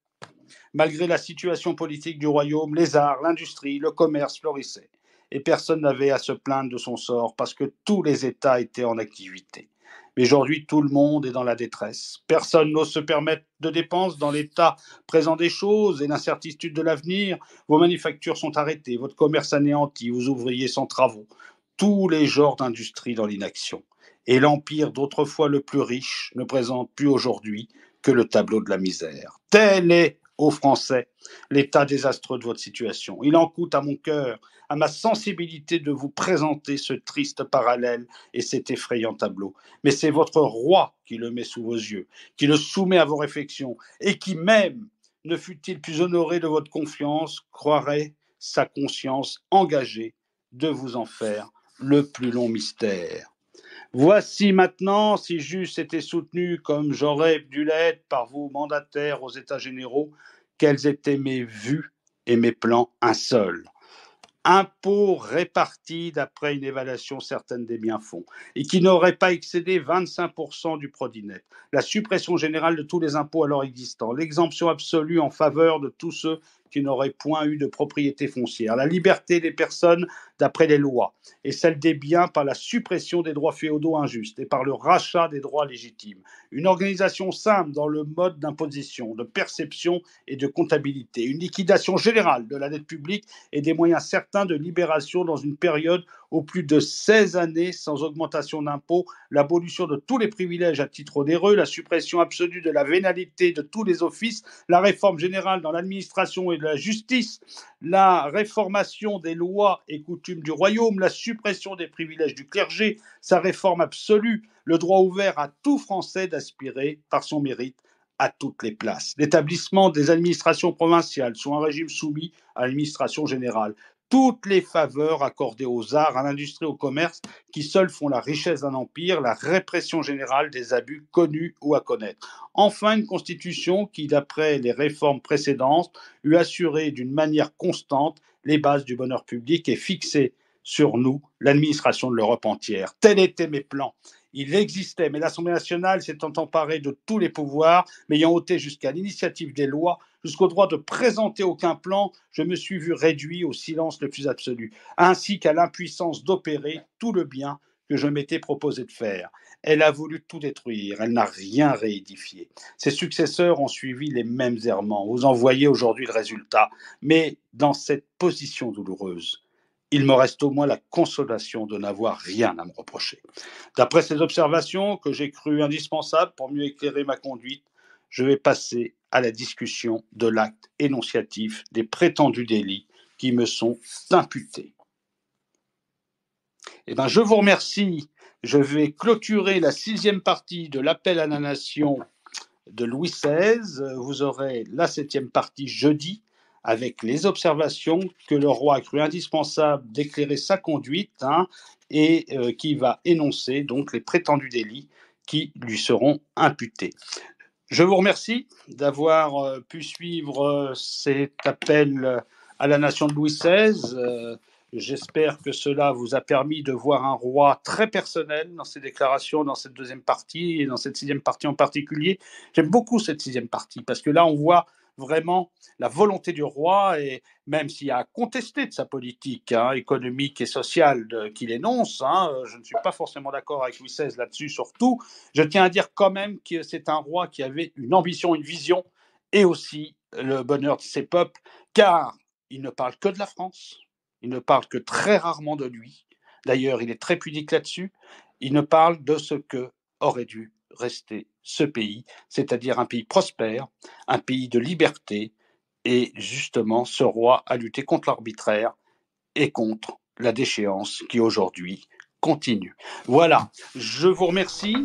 Malgré la situation politique du royaume, les arts, l'industrie, le commerce florissaient, et personne n'avait à se plaindre de son sort parce que tous les États étaient en activité. Mais aujourd'hui, tout le monde est dans la détresse. Personne n'ose se permettre de dépenses dans l'état présent des choses et l'incertitude de l'avenir. Vos manufactures sont arrêtées, votre commerce anéanti, vos ouvriers sans travaux. Tous les genres d'industrie dans l'inaction. Et l'empire d'autrefois le plus riche ne présente plus aujourd'hui que le tableau de la misère. Tel est, aux Français, l'état désastreux de votre situation. Il en coûte à mon cœur, à ma sensibilité de vous présenter ce triste parallèle et cet effrayant tableau. Mais c'est votre roi qui le met sous vos yeux, qui le soumet à vos réflexions, et qui même, ne fut-il plus honoré de votre confiance, croirait sa conscience engagée de vous en faire le plus long mystère. Voici maintenant, si j'eusse été soutenu comme j'aurais dû l'être par vous, mandataires aux États généraux, quelles étaient mes vues et mes plans un seul. Impôts répartis d'après une évaluation certaine des biens-fonds et qui n'aurait pas excédé 25% du produit net. La suppression générale de tous les impôts alors existants. L'exemption absolue en faveur de tous ceux n'aurait point eu de propriété foncière, la liberté des personnes d'après les lois, et celle des biens par la suppression des droits féodaux injustes et par le rachat des droits légitimes. Une organisation simple dans le mode d'imposition, de perception et de comptabilité. Une liquidation générale de la dette publique et des moyens certains de libération dans une période au plus de 16 années sans augmentation d'impôts, l'abolition de tous les privilèges à titre onéreux, la suppression absolue de la vénalité de tous les offices, la réforme générale dans l'administration et de la justice, la réformation des lois et coutumes du royaume, la suppression des privilèges du clergé, sa réforme absolue, le droit ouvert à tout Français d'aspirer par son mérite à toutes les places. L'établissement des administrations provinciales sous un régime soumis à l'administration générale toutes les faveurs accordées aux arts, à l'industrie, au commerce, qui seuls font la richesse d'un empire, la répression générale des abus connus ou à connaître. Enfin, une constitution qui, d'après les réformes précédentes, eût assuré d'une manière constante les bases du bonheur public et fixé sur nous l'administration de l'Europe entière. Tels étaient mes plans. Il existait, mais l'Assemblée nationale s'étant emparée de tous les pouvoirs, m'ayant ôté jusqu'à l'initiative des lois jusqu'au droit de présenter aucun plan, je me suis vu réduit au silence le plus absolu, ainsi qu'à l'impuissance d'opérer tout le bien que je m'étais proposé de faire. Elle a voulu tout détruire, elle n'a rien réédifié. Ses successeurs ont suivi les mêmes errements. Vous en voyez aujourd'hui le résultat, mais dans cette position douloureuse. Il me reste au moins la consolation de n'avoir rien à me reprocher. D'après ces observations que j'ai cru indispensables pour mieux éclairer ma conduite, je vais passer à la discussion de l'acte énonciatif des prétendus délits qui me sont imputés. Eh bien, je vous remercie. Je vais clôturer la sixième partie de l'appel à la nation de Louis XVI. Vous aurez la septième partie jeudi avec les observations que le roi a cru indispensable d'éclairer sa conduite hein, et euh, qui va énoncer donc les prétendus délits qui lui seront imputés. Je vous remercie d'avoir euh, pu suivre euh, cet appel euh, à la nation de Louis XVI. J'espère que cela vous a permis de voir un roi très personnel dans ses déclarations, dans cette deuxième partie et dans cette sixième partie en particulier. J'aime beaucoup cette sixième partie parce que là, on voit vraiment la volonté du roi, et même s'il a contesté de sa politique hein, économique et sociale qu'il énonce, hein, euh, je ne suis pas forcément d'accord avec Louis XVI là-dessus surtout, je tiens à dire quand même que c'est un roi qui avait une ambition, une vision, et aussi le bonheur de ses peuples, car il ne parle que de la France, il ne parle que très rarement de lui, d'ailleurs il est très pudique là-dessus, il ne parle de ce que aurait dû rester ce pays, c'est-à-dire un pays prospère, un pays de liberté, et justement ce roi a lutté contre l'arbitraire et contre la déchéance qui aujourd'hui continue. Voilà, je vous remercie.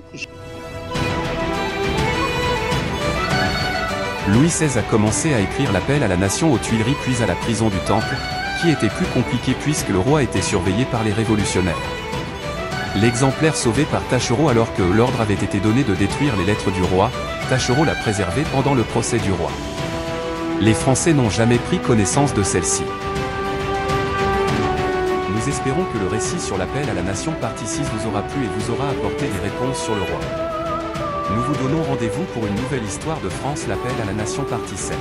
Louis XVI a commencé à écrire l'appel à la nation aux Tuileries puis à la prison du Temple, qui était plus compliqué puisque le roi était surveillé par les révolutionnaires. L'exemplaire sauvé par Tachereau alors que l'ordre avait été donné de détruire les lettres du roi, Tachereau l'a préservé pendant le procès du roi. Les Français n'ont jamais pris connaissance de celle-ci. Nous espérons que le récit sur l'appel à la nation partie 6 vous aura plu et vous aura apporté des réponses sur le roi. Nous vous donnons rendez-vous pour une nouvelle histoire de France l'appel à la nation partie 7.